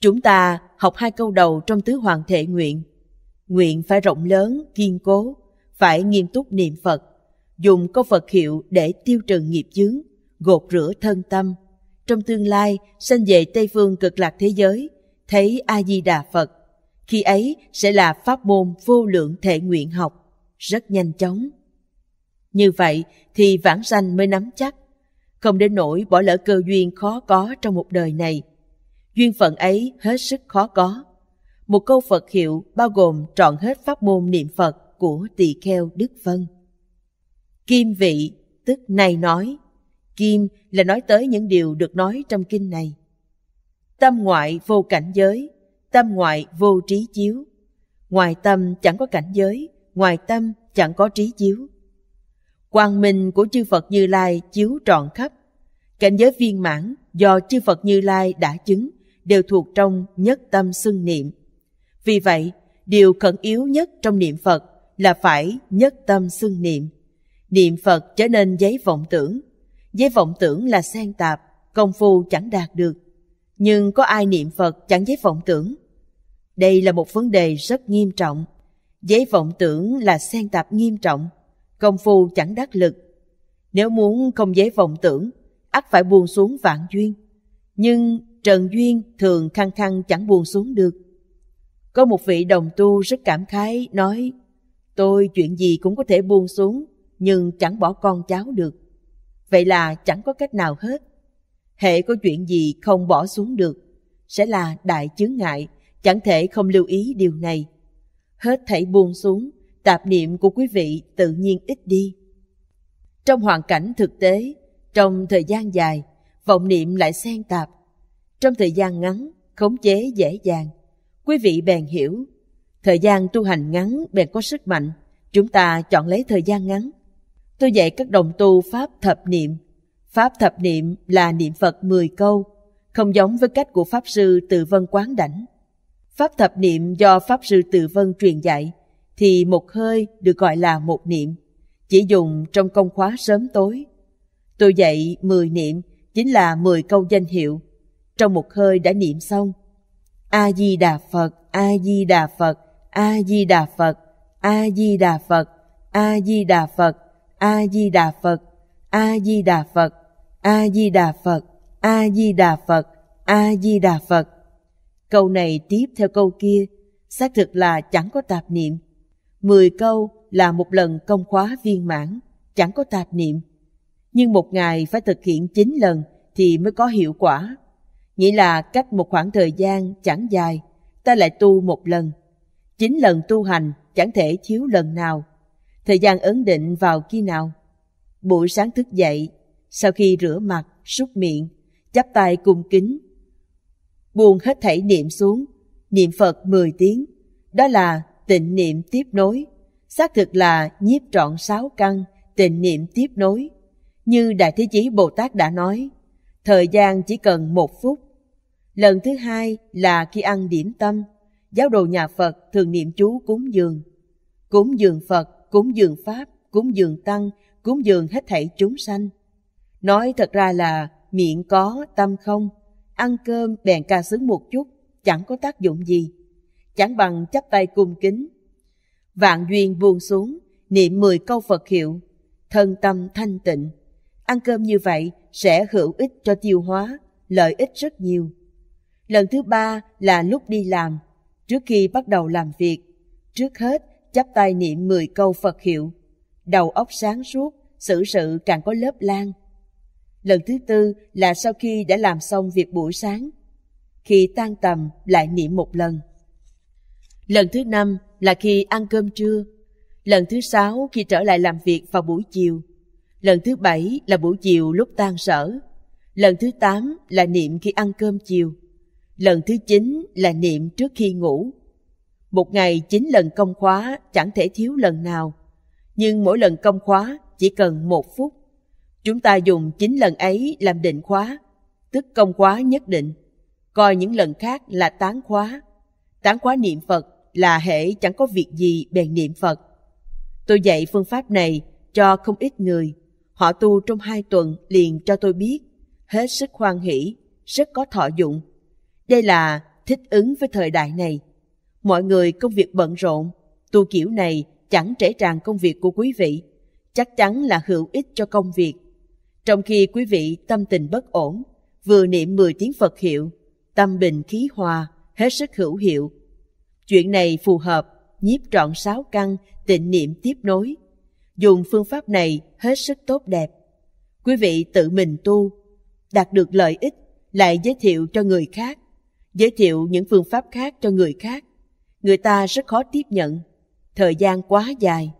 Chúng ta học hai câu đầu trong tứ hoàng thể nguyện. Nguyện phải rộng lớn, kiên cố, phải nghiêm túc niệm Phật, dùng câu Phật hiệu để tiêu trừ nghiệp chướng, gột rửa thân tâm. Trong tương lai, sanh về Tây Phương cực lạc thế giới, thấy A-di-đà Phật. Khi ấy sẽ là pháp môn vô lượng thể nguyện học, rất nhanh chóng. Như vậy thì vãng sanh mới nắm chắc, không đến nỗi bỏ lỡ cơ duyên khó có trong một đời này. Duyên phận ấy hết sức khó có. Một câu Phật hiệu bao gồm trọn hết pháp môn niệm Phật của tỳ kheo Đức Vân. Kim vị, tức này nói. Kim là nói tới những điều được nói trong kinh này. Tâm ngoại vô cảnh giới, tâm ngoại vô trí chiếu. Ngoài tâm chẳng có cảnh giới, ngoài tâm chẳng có trí chiếu. Quang minh của chư Phật Như Lai chiếu trọn khắp. Cảnh giới viên mãn do chư Phật Như Lai đã chứng đều thuộc trong nhất tâm xưng niệm. Vì vậy, điều khẩn yếu nhất trong niệm Phật là phải nhất tâm xưng niệm. Niệm Phật trở nên giấy vọng tưởng. Giấy vọng tưởng là xen tạp, công phu chẳng đạt được. Nhưng có ai niệm Phật chẳng giấy vọng tưởng? Đây là một vấn đề rất nghiêm trọng. Giấy vọng tưởng là xen tạp nghiêm trọng công phu chẳng đắc lực. Nếu muốn không dễ vọng tưởng, ắt phải buông xuống vạn duyên. Nhưng Trần Duyên thường khăng khăng chẳng buông xuống được. Có một vị đồng tu rất cảm khái nói, tôi chuyện gì cũng có thể buông xuống, nhưng chẳng bỏ con cháu được. Vậy là chẳng có cách nào hết. Hệ có chuyện gì không bỏ xuống được, sẽ là đại chướng ngại, chẳng thể không lưu ý điều này. Hết thảy buông xuống, tạp niệm của quý vị tự nhiên ít đi. Trong hoàn cảnh thực tế, trong thời gian dài, vọng niệm lại xen tạp. Trong thời gian ngắn, khống chế dễ dàng. Quý vị bèn hiểu, thời gian tu hành ngắn bèn có sức mạnh, chúng ta chọn lấy thời gian ngắn. Tôi dạy các đồng tu Pháp thập niệm. Pháp thập niệm là niệm Phật 10 câu, không giống với cách của Pháp Sư Từ Vân Quán Đảnh. Pháp thập niệm do Pháp Sư Từ Vân truyền dạy – thì một hơi được gọi là một niệm, chỉ dùng trong công khóa sớm tối. Tôi dạy 10 niệm chính là 10 câu danh hiệu. Trong một hơi đã niệm xong. A-di-đà Phật, A-di-đà Phật, A-di-đà Phật, A-di-đà Phật, A-di-đà Phật, A-di-đà Phật, A-di-đà Phật, A-di-đà Phật, A-di-đà Phật, A-di-đà Phật. Câu này tiếp theo câu kia, xác thực là chẳng có tạp niệm. 10 câu là một lần công khóa viên mãn, chẳng có tạp niệm. Nhưng một ngày phải thực hiện 9 lần thì mới có hiệu quả. Nghĩa là cách một khoảng thời gian chẳng dài, ta lại tu một lần. 9 lần tu hành chẳng thể thiếu lần nào. Thời gian ấn định vào khi nào? Buổi sáng thức dậy, sau khi rửa mặt, súc miệng, chắp tay cung kính. Buông hết thảy niệm xuống, niệm Phật 10 tiếng. Đó là tịnh niệm tiếp nối, xác thực là nhiếp trọn sáu căn, tịnh niệm tiếp nối. Như Đại Thế Chí Bồ Tát đã nói, thời gian chỉ cần một phút. Lần thứ hai là khi ăn điểm tâm, giáo đồ nhà Phật thường niệm chú cúng dường. Cúng dường Phật, cúng dường Pháp, cúng dường Tăng, cúng dường hết thảy chúng sanh. Nói thật ra là miệng có, tâm không. Ăn cơm bèn ca sướng một chút, chẳng có tác dụng gì chẳng bằng chắp tay cung kính. Vạn duyên buông xuống, niệm 10 câu Phật hiệu, thân tâm thanh tịnh. Ăn cơm như vậy sẽ hữu ích cho tiêu hóa, lợi ích rất nhiều. Lần thứ ba là lúc đi làm, trước khi bắt đầu làm việc. Trước hết, chắp tay niệm 10 câu Phật hiệu. Đầu óc sáng suốt, xử sự càng có lớp lan. Lần thứ tư là sau khi đã làm xong việc buổi sáng. Khi tan tầm lại niệm một lần. Lần thứ năm là khi ăn cơm trưa. Lần thứ sáu khi trở lại làm việc vào buổi chiều. Lần thứ bảy là buổi chiều lúc tan sở. Lần thứ tám là niệm khi ăn cơm chiều. Lần thứ chín là niệm trước khi ngủ. Một ngày chín lần công khóa chẳng thể thiếu lần nào. Nhưng mỗi lần công khóa chỉ cần một phút. Chúng ta dùng chín lần ấy làm định khóa, tức công khóa nhất định. Coi những lần khác là tán khóa. Tán khóa niệm Phật là hệ chẳng có việc gì bèn niệm Phật. Tôi dạy phương pháp này cho không ít người. Họ tu trong hai tuần liền cho tôi biết, hết sức hoan hỷ, rất có thọ dụng. Đây là thích ứng với thời đại này. Mọi người công việc bận rộn, tu kiểu này chẳng trễ tràn công việc của quý vị, chắc chắn là hữu ích cho công việc. Trong khi quý vị tâm tình bất ổn, vừa niệm 10 tiếng Phật hiệu, tâm bình khí hòa, hết sức hữu hiệu, Chuyện này phù hợp, nhiếp trọn sáu căn, tịnh niệm tiếp nối. Dùng phương pháp này hết sức tốt đẹp. Quý vị tự mình tu, đạt được lợi ích, lại giới thiệu cho người khác, giới thiệu những phương pháp khác cho người khác. Người ta rất khó tiếp nhận, thời gian quá dài.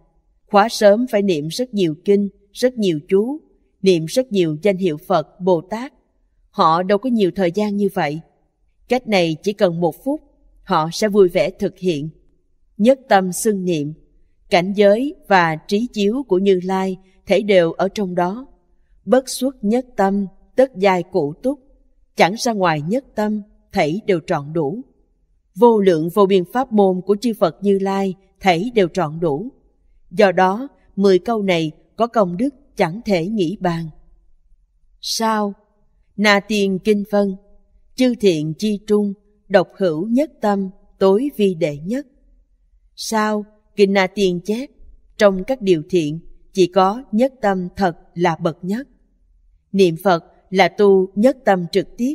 Khóa sớm phải niệm rất nhiều kinh, rất nhiều chú, niệm rất nhiều danh hiệu Phật, Bồ Tát. Họ đâu có nhiều thời gian như vậy. Cách này chỉ cần một phút họ sẽ vui vẻ thực hiện. Nhất tâm xưng niệm, cảnh giới và trí chiếu của Như Lai thể đều ở trong đó. Bất xuất nhất tâm, tất dài cụ túc, chẳng ra ngoài nhất tâm, thảy đều trọn đủ. Vô lượng vô biên pháp môn của chư Phật Như Lai thảy đều trọn đủ. Do đó, mười câu này có công đức chẳng thể nghĩ bàn. Sao? Na tiên kinh phân, chư thiện chi trung, độc hữu nhất tâm, tối vi đệ nhất. Sao, Kinh Na Tiên chép, trong các điều thiện, chỉ có nhất tâm thật là bậc nhất. Niệm Phật là tu nhất tâm trực tiếp,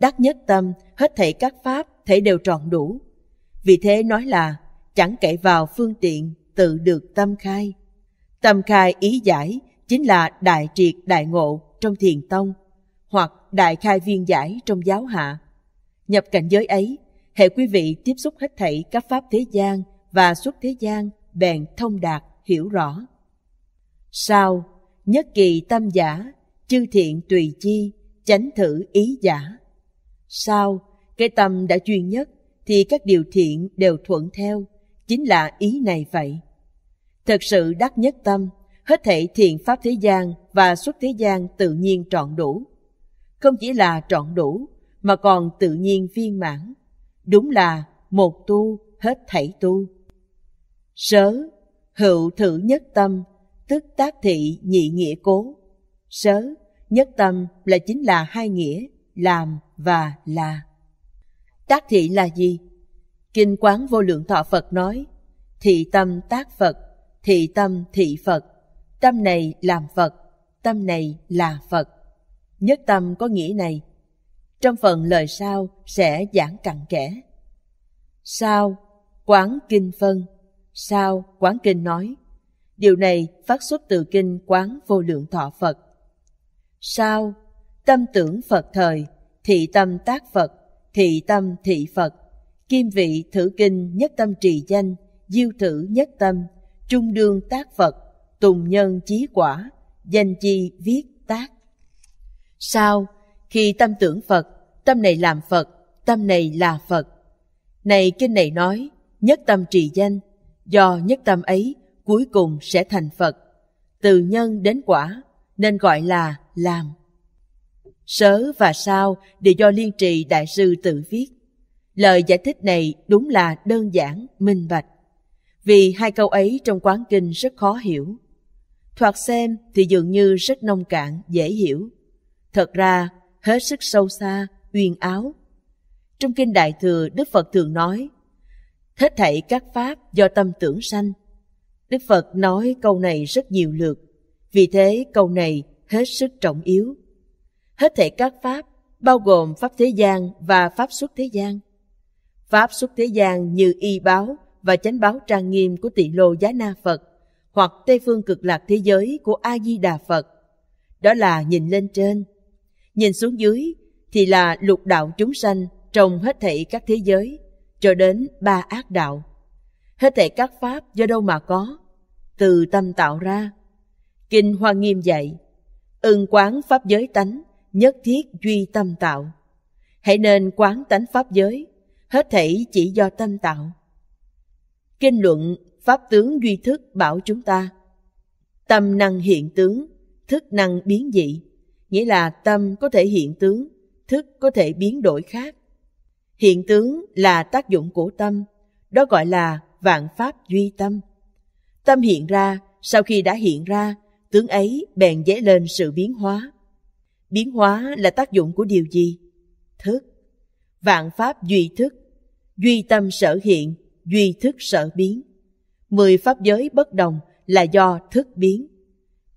đắc nhất tâm hết thảy các pháp thể đều tròn đủ. Vì thế nói là chẳng kể vào phương tiện tự được tâm khai. Tâm khai ý giải chính là đại triệt đại ngộ trong thiền tông hoặc đại khai viên giải trong giáo hạ Nhập cảnh giới ấy, hệ quý vị tiếp xúc hết thảy các pháp thế gian và xuất thế gian bèn thông đạt hiểu rõ. sao nhất kỳ tâm giả, chư thiện tùy chi, chánh thử ý giả. sao cái tâm đã chuyên nhất thì các điều thiện đều thuận theo, chính là ý này vậy. Thật sự đắc nhất tâm, hết thảy thiện pháp thế gian và xuất thế gian tự nhiên trọn đủ. Không chỉ là trọn đủ, mà còn tự nhiên viên mãn. Đúng là một tu hết thảy tu. Sớ, hữu thử nhất tâm, tức tác thị nhị nghĩa cố. Sớ, nhất tâm là chính là hai nghĩa, làm và là. Tác thị là gì? Kinh Quán Vô Lượng Thọ Phật nói, thị tâm tác Phật, thị tâm thị Phật, tâm này làm Phật, tâm này là Phật. Nhất tâm có nghĩa này, trong phần lời sau sẽ giảng cặn kẽ. Sao? Quán Kinh phân. Sao? Quán Kinh nói. Điều này phát xuất từ kinh Quán Vô Lượng Thọ Phật. Sao? Tâm tưởng Phật thời, thị tâm tác Phật, thị tâm thị Phật, kim vị thử kinh nhất tâm trì danh, diêu thử nhất tâm, trung đương tác Phật, tùng nhân chí quả, danh chi viết tác. Sao? Khi tâm tưởng Phật tâm này làm Phật, tâm này là Phật. Này kinh này nói, nhất tâm trì danh, do nhất tâm ấy cuối cùng sẽ thành Phật. Từ nhân đến quả, nên gọi là làm. Sớ và sao đều do liên trì đại sư tự viết. Lời giải thích này đúng là đơn giản, minh bạch. Vì hai câu ấy trong quán kinh rất khó hiểu. Thoạt xem thì dường như rất nông cạn, dễ hiểu. Thật ra, hết sức sâu xa, uyên áo. Trong kinh Đại Thừa, Đức Phật thường nói, thế thảy các pháp do tâm tưởng sanh. Đức Phật nói câu này rất nhiều lượt, vì thế câu này hết sức trọng yếu. Hết thảy các pháp bao gồm pháp thế gian và pháp xuất thế gian. Pháp xuất thế gian như y báo và chánh báo trang nghiêm của tỳ lô giá na Phật hoặc Tây phương cực lạc thế giới của A Di Đà Phật. Đó là nhìn lên trên, nhìn xuống dưới thì là lục đạo chúng sanh trong hết thảy các thế giới, cho đến ba ác đạo. Hết thảy các pháp do đâu mà có, từ tâm tạo ra. Kinh Hoa Nghiêm dạy, ưng quán pháp giới tánh, nhất thiết duy tâm tạo. Hãy nên quán tánh pháp giới, hết thảy chỉ do tâm tạo. Kinh luận Pháp tướng duy thức bảo chúng ta, tâm năng hiện tướng, thức năng biến dị, nghĩa là tâm có thể hiện tướng, thức có thể biến đổi khác. Hiện tướng là tác dụng của tâm, đó gọi là vạn pháp duy tâm. Tâm hiện ra, sau khi đã hiện ra, tướng ấy bèn dễ lên sự biến hóa. Biến hóa là tác dụng của điều gì? Thức. Vạn pháp duy thức, duy tâm sở hiện, duy thức sở biến. Mười pháp giới bất đồng là do thức biến.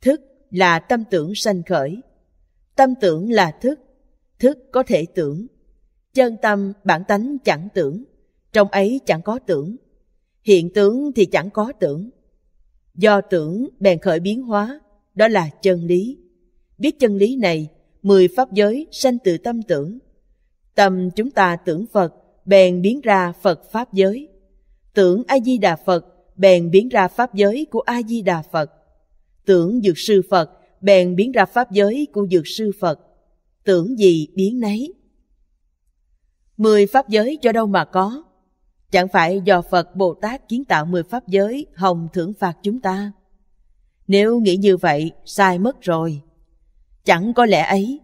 Thức là tâm tưởng sanh khởi. Tâm tưởng là thức, thức có thể tưởng chân tâm bản tánh chẳng tưởng trong ấy chẳng có tưởng hiện tướng thì chẳng có tưởng do tưởng bèn khởi biến hóa đó là chân lý biết chân lý này mười pháp giới sanh từ tâm tưởng tâm chúng ta tưởng phật bèn biến ra phật pháp giới tưởng a di đà phật bèn biến ra pháp giới của a di đà phật tưởng dược sư phật bèn biến ra pháp giới của dược sư phật tưởng gì biến nấy. Mười pháp giới cho đâu mà có? Chẳng phải do Phật Bồ Tát kiến tạo mười pháp giới hồng thưởng phạt chúng ta? Nếu nghĩ như vậy, sai mất rồi. Chẳng có lẽ ấy,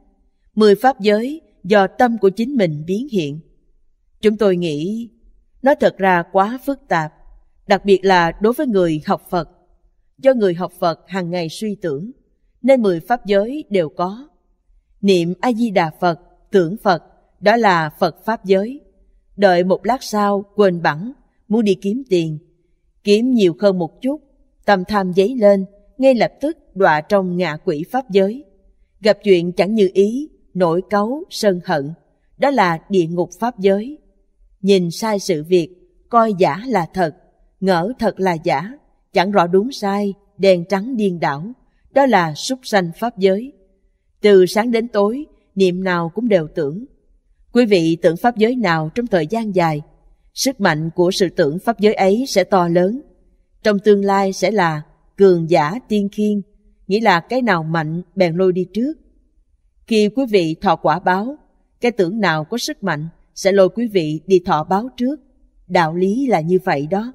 mười pháp giới do tâm của chính mình biến hiện. Chúng tôi nghĩ nó thật ra quá phức tạp, đặc biệt là đối với người học Phật. Do người học Phật hàng ngày suy tưởng, nên mười pháp giới đều có niệm a di đà phật tưởng phật đó là phật pháp giới đợi một lát sau quên bẵng muốn đi kiếm tiền kiếm nhiều hơn một chút tâm tham giấy lên ngay lập tức đọa trong ngạ quỷ pháp giới gặp chuyện chẳng như ý nổi cấu sân hận đó là địa ngục pháp giới nhìn sai sự việc coi giả là thật ngỡ thật là giả chẳng rõ đúng sai đèn trắng điên đảo đó là súc sanh pháp giới từ sáng đến tối, niệm nào cũng đều tưởng. Quý vị tưởng pháp giới nào trong thời gian dài, sức mạnh của sự tưởng pháp giới ấy sẽ to lớn. Trong tương lai sẽ là cường giả tiên khiên, nghĩa là cái nào mạnh bèn lôi đi trước. Khi quý vị thọ quả báo, cái tưởng nào có sức mạnh sẽ lôi quý vị đi thọ báo trước. Đạo lý là như vậy đó.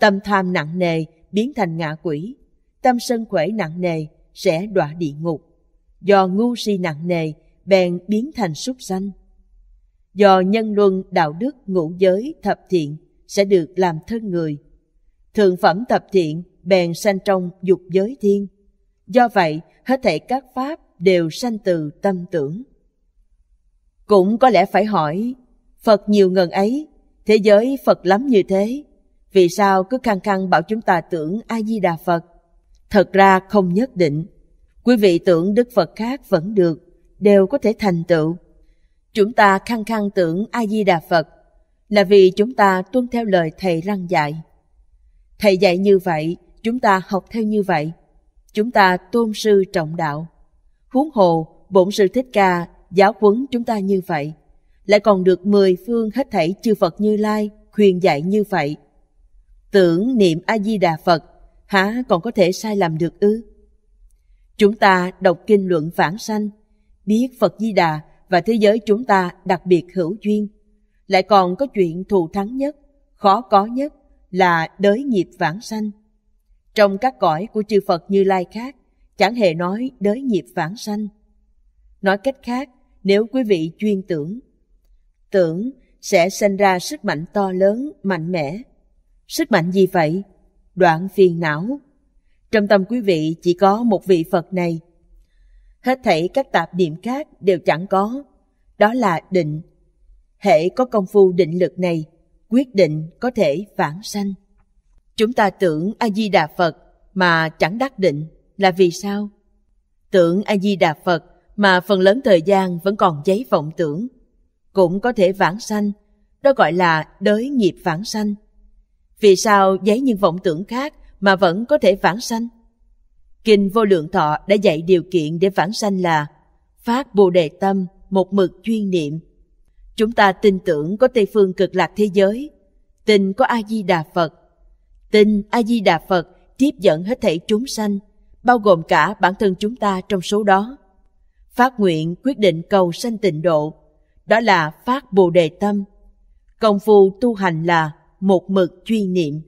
Tâm tham nặng nề biến thành ngạ quỷ, tâm sân khỏe nặng nề sẽ đọa địa ngục do ngu si nặng nề bèn biến thành súc sanh do nhân luân đạo đức ngũ giới thập thiện sẽ được làm thân người thượng phẩm thập thiện bèn sanh trong dục giới thiên do vậy hết thảy các pháp đều sanh từ tâm tưởng cũng có lẽ phải hỏi phật nhiều ngần ấy thế giới phật lắm như thế vì sao cứ khăng khăng bảo chúng ta tưởng a di đà phật thật ra không nhất định quý vị tưởng đức phật khác vẫn được đều có thể thành tựu chúng ta khăng khăng tưởng a di đà phật là vì chúng ta tuân theo lời thầy răng dạy thầy dạy như vậy chúng ta học theo như vậy chúng ta tôn sư trọng đạo huống hồ bổn sư thích ca giáo huấn chúng ta như vậy lại còn được mười phương hết thảy chư phật như lai khuyên dạy như vậy tưởng niệm a di đà phật hả còn có thể sai lầm được ư Chúng ta đọc kinh luận vãng sanh, biết Phật Di Đà và thế giới chúng ta đặc biệt hữu duyên. Lại còn có chuyện thù thắng nhất, khó có nhất là đới nghiệp vãng sanh. Trong các cõi của chư Phật Như Lai khác, chẳng hề nói đới nghiệp vãng sanh. Nói cách khác, nếu quý vị chuyên tưởng, tưởng sẽ sinh ra sức mạnh to lớn, mạnh mẽ. Sức mạnh gì vậy? Đoạn phiền não, trong tâm quý vị chỉ có một vị Phật này. Hết thảy các tạp niệm khác đều chẳng có. Đó là định. Hệ có công phu định lực này, quyết định có thể vãng sanh. Chúng ta tưởng A-di-đà Phật mà chẳng đắc định là vì sao? Tưởng A-di-đà Phật mà phần lớn thời gian vẫn còn giấy vọng tưởng. Cũng có thể vãng sanh, đó gọi là đới nghiệp vãng sanh. Vì sao giấy những vọng tưởng khác mà vẫn có thể vãng sanh. Kinh Vô Lượng Thọ đã dạy điều kiện để vãng sanh là phát Bồ Đề Tâm, một mực chuyên niệm. Chúng ta tin tưởng có Tây Phương cực lạc thế giới, tin có A-di-đà Phật. Tin A-di-đà Phật tiếp dẫn hết thảy chúng sanh, bao gồm cả bản thân chúng ta trong số đó. Phát nguyện quyết định cầu sanh tịnh độ, đó là phát Bồ Đề Tâm. Công phu tu hành là một mực chuyên niệm.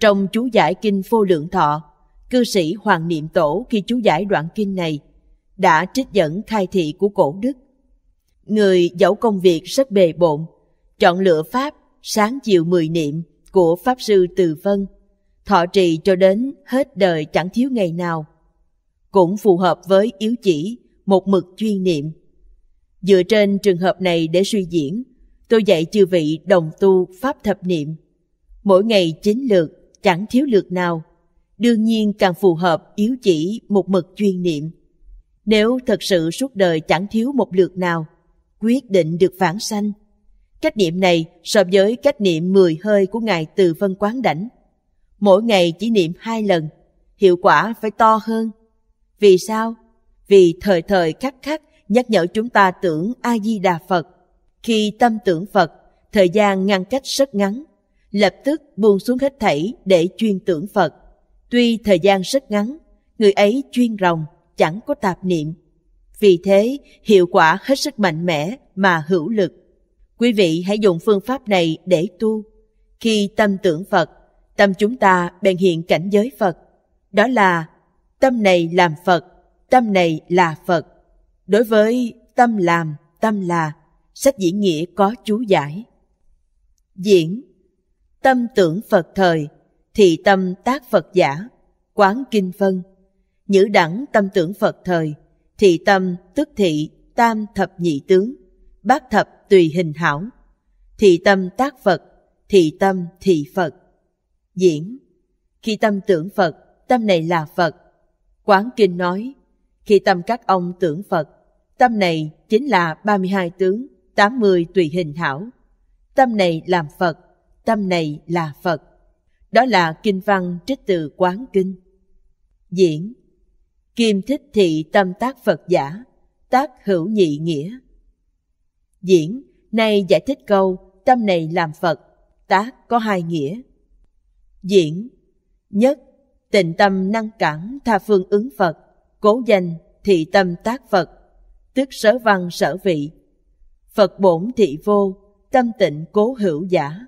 Trong chú giải kinh vô lượng thọ, cư sĩ Hoàng Niệm Tổ khi chú giải đoạn kinh này đã trích dẫn khai thị của cổ đức. Người dẫu công việc rất bề bộn, chọn lựa Pháp sáng chiều mười niệm của Pháp Sư Từ Vân, thọ trì cho đến hết đời chẳng thiếu ngày nào. Cũng phù hợp với yếu chỉ, một mực chuyên niệm. Dựa trên trường hợp này để suy diễn, tôi dạy chư vị đồng tu Pháp thập niệm. Mỗi ngày chín lượt, chẳng thiếu lượt nào đương nhiên càng phù hợp yếu chỉ một mực chuyên niệm nếu thật sự suốt đời chẳng thiếu một lượt nào quyết định được vãng sanh cách niệm này so với cách niệm mười hơi của ngài từ vân quán đảnh mỗi ngày chỉ niệm hai lần hiệu quả phải to hơn vì sao vì thời thời khắc khắc nhắc nhở chúng ta tưởng a di đà phật khi tâm tưởng phật thời gian ngăn cách rất ngắn lập tức buông xuống hết thảy để chuyên tưởng Phật. Tuy thời gian rất ngắn, người ấy chuyên rồng, chẳng có tạp niệm. Vì thế, hiệu quả hết sức mạnh mẽ mà hữu lực. Quý vị hãy dùng phương pháp này để tu. Khi tâm tưởng Phật, tâm chúng ta bèn hiện cảnh giới Phật. Đó là tâm này làm Phật, tâm này là Phật. Đối với tâm làm, tâm là, sách diễn nghĩa có chú giải. Diễn tâm tưởng Phật thời, thị tâm tác Phật giả, quán kinh phân Nhữ đẳng tâm tưởng Phật thời, thị tâm tức thị tam thập nhị tướng, bát thập tùy hình hảo. Thị tâm tác Phật, thị tâm thị Phật. Diễn Khi tâm tưởng Phật, tâm này là Phật. Quán kinh nói, khi tâm các ông tưởng Phật, tâm này chính là 32 tướng, 80 tùy hình hảo. Tâm này làm Phật, tâm này là Phật. Đó là kinh văn trích từ Quán Kinh. Diễn Kim thích thị tâm tác Phật giả, tác hữu nhị nghĩa. Diễn Nay giải thích câu tâm này làm Phật, tác có hai nghĩa. Diễn Nhất Tịnh tâm năng cản tha phương ứng Phật, cố danh thị tâm tác Phật, tức sở văn sở vị. Phật bổn thị vô, tâm tịnh cố hữu giả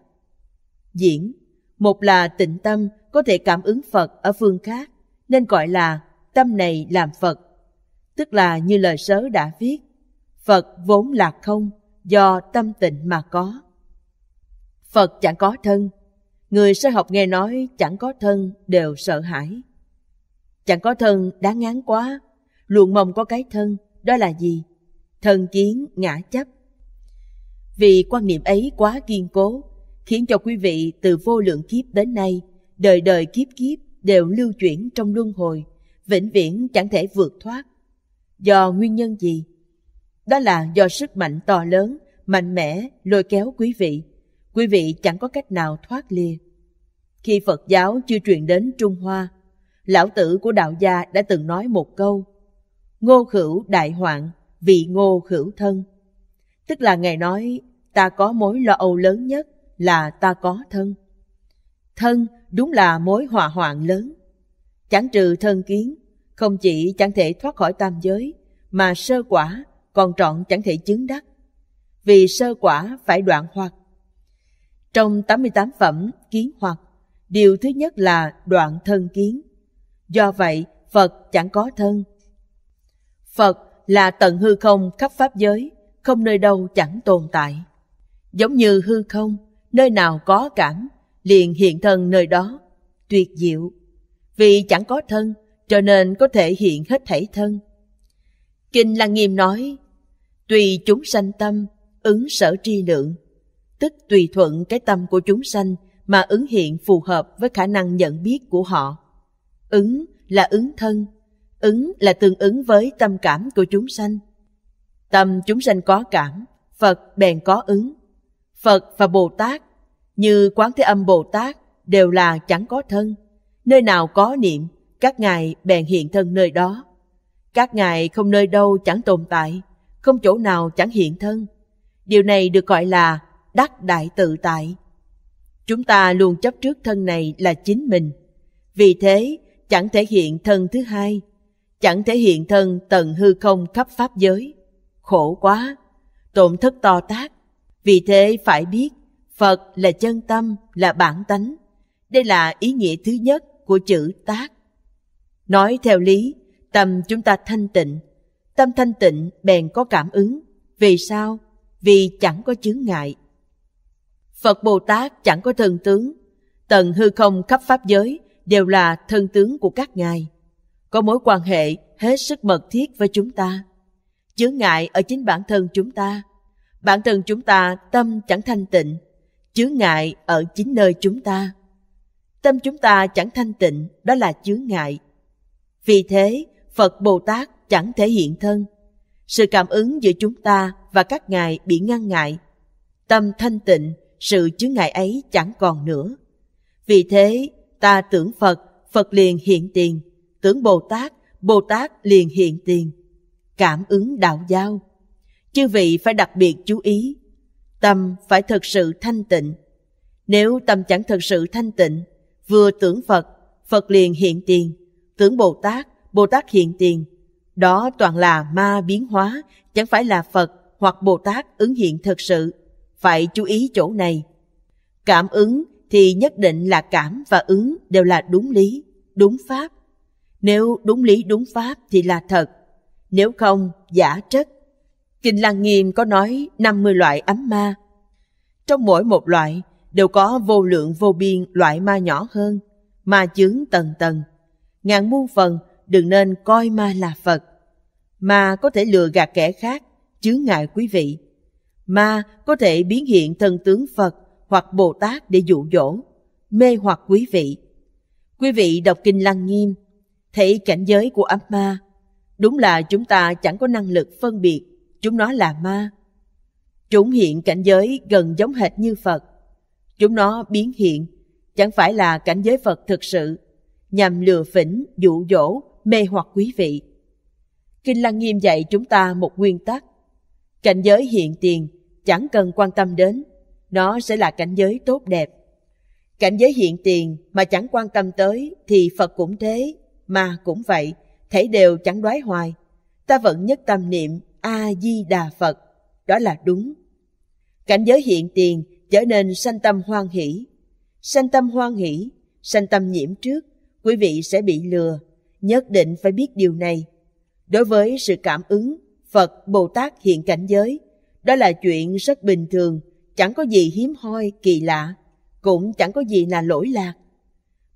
diễn. Một là tịnh tâm có thể cảm ứng Phật ở phương khác, nên gọi là tâm này làm Phật. Tức là như lời sớ đã viết, Phật vốn là không, do tâm tịnh mà có. Phật chẳng có thân, người sơ học nghe nói chẳng có thân đều sợ hãi. Chẳng có thân đáng ngán quá, luận mong có cái thân, đó là gì? Thân kiến ngã chấp. Vì quan niệm ấy quá kiên cố, khiến cho quý vị từ vô lượng kiếp đến nay, đời đời kiếp kiếp đều lưu chuyển trong luân hồi, vĩnh viễn chẳng thể vượt thoát. Do nguyên nhân gì? Đó là do sức mạnh to lớn, mạnh mẽ lôi kéo quý vị. Quý vị chẳng có cách nào thoát lìa. Khi Phật giáo chưa truyền đến Trung Hoa, lão tử của đạo gia đã từng nói một câu: Ngô khửu đại hoạn, vị ngô khửu thân. Tức là ngài nói ta có mối lo âu lớn nhất là ta có thân. Thân đúng là mối hòa hoạn lớn. Chẳng trừ thân kiến, không chỉ chẳng thể thoát khỏi tam giới, mà sơ quả còn trọn chẳng thể chứng đắc. Vì sơ quả phải đoạn hoặc. Trong 88 phẩm kiến hoặc, điều thứ nhất là đoạn thân kiến. Do vậy, Phật chẳng có thân. Phật là tận hư không khắp pháp giới, không nơi đâu chẳng tồn tại. Giống như hư không, nơi nào có cảm, liền hiện thân nơi đó. Tuyệt diệu, vì chẳng có thân, cho nên có thể hiện hết thảy thân. Kinh Lăng Nghiêm nói, tùy chúng sanh tâm, ứng sở tri lượng, tức tùy thuận cái tâm của chúng sanh mà ứng hiện phù hợp với khả năng nhận biết của họ. Ứng là ứng thân, ứng là tương ứng với tâm cảm của chúng sanh. Tâm chúng sanh có cảm, Phật bèn có ứng. Phật và Bồ Tát, như Quán Thế Âm Bồ Tát, đều là chẳng có thân. Nơi nào có niệm, các ngài bèn hiện thân nơi đó. Các ngài không nơi đâu chẳng tồn tại, không chỗ nào chẳng hiện thân. Điều này được gọi là đắc đại tự tại. Chúng ta luôn chấp trước thân này là chính mình. Vì thế, chẳng thể hiện thân thứ hai, chẳng thể hiện thân tận hư không khắp pháp giới. Khổ quá, tổn thất to tác vì thế phải biết, Phật là chân tâm, là bản tánh. Đây là ý nghĩa thứ nhất của chữ tác. Nói theo lý, tâm chúng ta thanh tịnh. Tâm thanh tịnh bèn có cảm ứng. Vì sao? Vì chẳng có chướng ngại. Phật Bồ Tát chẳng có thần tướng. Tận hư không khắp Pháp giới đều là thân tướng của các ngài. Có mối quan hệ hết sức mật thiết với chúng ta. Chướng ngại ở chính bản thân chúng ta bản thân chúng ta tâm chẳng thanh tịnh, chướng ngại ở chính nơi chúng ta. Tâm chúng ta chẳng thanh tịnh, đó là chướng ngại. Vì thế, Phật Bồ Tát chẳng thể hiện thân. Sự cảm ứng giữa chúng ta và các ngài bị ngăn ngại. Tâm thanh tịnh, sự chướng ngại ấy chẳng còn nữa. Vì thế, ta tưởng Phật, Phật liền hiện tiền, tưởng Bồ Tát, Bồ Tát liền hiện tiền. Cảm ứng đạo giao chư vị phải đặc biệt chú ý tâm phải thật sự thanh tịnh nếu tâm chẳng thật sự thanh tịnh vừa tưởng phật phật liền hiện tiền tưởng bồ tát bồ tát hiện tiền đó toàn là ma biến hóa chẳng phải là phật hoặc bồ tát ứng hiện thật sự phải chú ý chỗ này cảm ứng thì nhất định là cảm và ứng đều là đúng lý đúng pháp nếu đúng lý đúng pháp thì là thật nếu không giả trất Kinh Lăng Nghiêm có nói 50 loại ấm ma. Trong mỗi một loại đều có vô lượng vô biên loại ma nhỏ hơn, ma chướng tầng tầng. Ngàn muôn phần đừng nên coi ma là Phật. Ma có thể lừa gạt kẻ khác, chướng ngại quý vị. Ma có thể biến hiện thân tướng Phật hoặc Bồ Tát để dụ dỗ, mê hoặc quý vị. Quý vị đọc Kinh Lăng Nghiêm, thấy cảnh giới của ấm ma. Đúng là chúng ta chẳng có năng lực phân biệt chúng nó là ma. Chúng hiện cảnh giới gần giống hệt như Phật. Chúng nó biến hiện, chẳng phải là cảnh giới Phật thực sự, nhằm lừa phỉnh, dụ dỗ, mê hoặc quý vị. Kinh Lăng Nghiêm dạy chúng ta một nguyên tắc. Cảnh giới hiện tiền chẳng cần quan tâm đến, nó sẽ là cảnh giới tốt đẹp. Cảnh giới hiện tiền mà chẳng quan tâm tới thì Phật cũng thế, mà cũng vậy, thể đều chẳng đoái hoài. Ta vẫn nhất tâm niệm A-di-đà Phật, đó là đúng. Cảnh giới hiện tiền trở nên sanh tâm hoan hỷ. Sanh tâm hoan hỷ, sanh tâm nhiễm trước, quý vị sẽ bị lừa, nhất định phải biết điều này. Đối với sự cảm ứng, Phật, Bồ Tát hiện cảnh giới, đó là chuyện rất bình thường, chẳng có gì hiếm hoi, kỳ lạ, cũng chẳng có gì là lỗi lạc.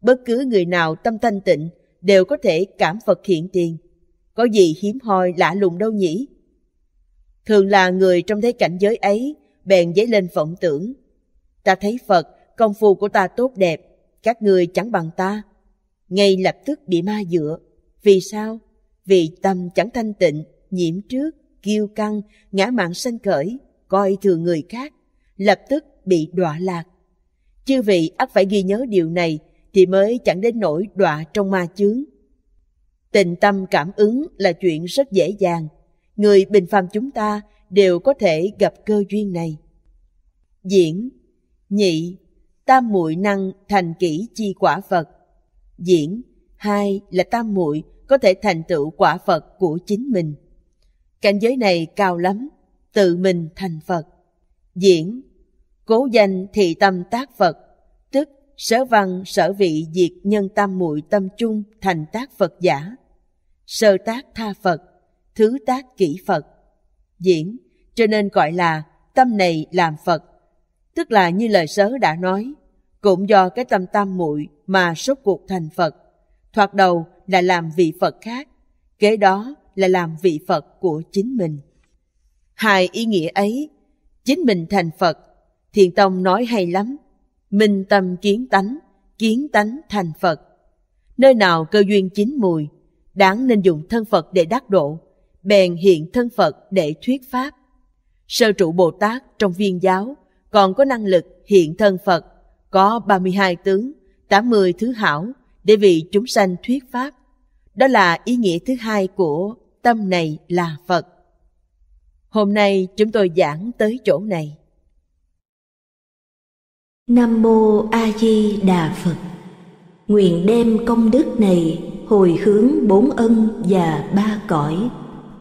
Bất cứ người nào tâm thanh tịnh đều có thể cảm Phật hiện tiền. Có gì hiếm hoi lạ lùng đâu nhỉ? Thường là người trong thế cảnh giới ấy bèn dấy lên vọng tưởng. Ta thấy Phật, công phu của ta tốt đẹp, các người chẳng bằng ta. Ngay lập tức bị ma dựa. Vì sao? Vì tâm chẳng thanh tịnh, nhiễm trước, kiêu căng, ngã mạng sân khởi, coi thường người khác, lập tức bị đọa lạc. Chư vị ắt phải ghi nhớ điều này thì mới chẳng đến nỗi đọa trong ma chướng. Tình tâm cảm ứng là chuyện rất dễ dàng, người bình phàm chúng ta đều có thể gặp cơ duyên này. Diễn Nhị, tam muội năng thành kỹ chi quả Phật. Diễn Hai là tam muội có thể thành tựu quả Phật của chính mình. Cảnh giới này cao lắm, tự mình thành Phật. Diễn Cố danh thị tâm tác Phật, tức sở văn sở vị diệt nhân tam muội tâm chung thành tác Phật giả. Sơ tác tha Phật thứ tác kỷ Phật. Diễn, cho nên gọi là tâm này làm Phật. Tức là như lời sớ đã nói, cũng do cái tâm tam muội mà sốt cuộc thành Phật. Thoạt đầu là làm vị Phật khác, kế đó là làm vị Phật của chính mình. Hai ý nghĩa ấy, chính mình thành Phật, Thiền Tông nói hay lắm, minh tâm kiến tánh, kiến tánh thành Phật. Nơi nào cơ duyên chín mùi, đáng nên dùng thân Phật để đắc độ bèn hiện thân Phật để thuyết pháp. Sơ trụ Bồ Tát trong viên giáo còn có năng lực hiện thân Phật, có 32 tướng, 80 thứ hảo để vị chúng sanh thuyết pháp. Đó là ý nghĩa thứ hai của tâm này là Phật. Hôm nay chúng tôi giảng tới chỗ này. Nam mô A Di Đà Phật. Nguyện đem công đức này hồi hướng bốn ân và ba cõi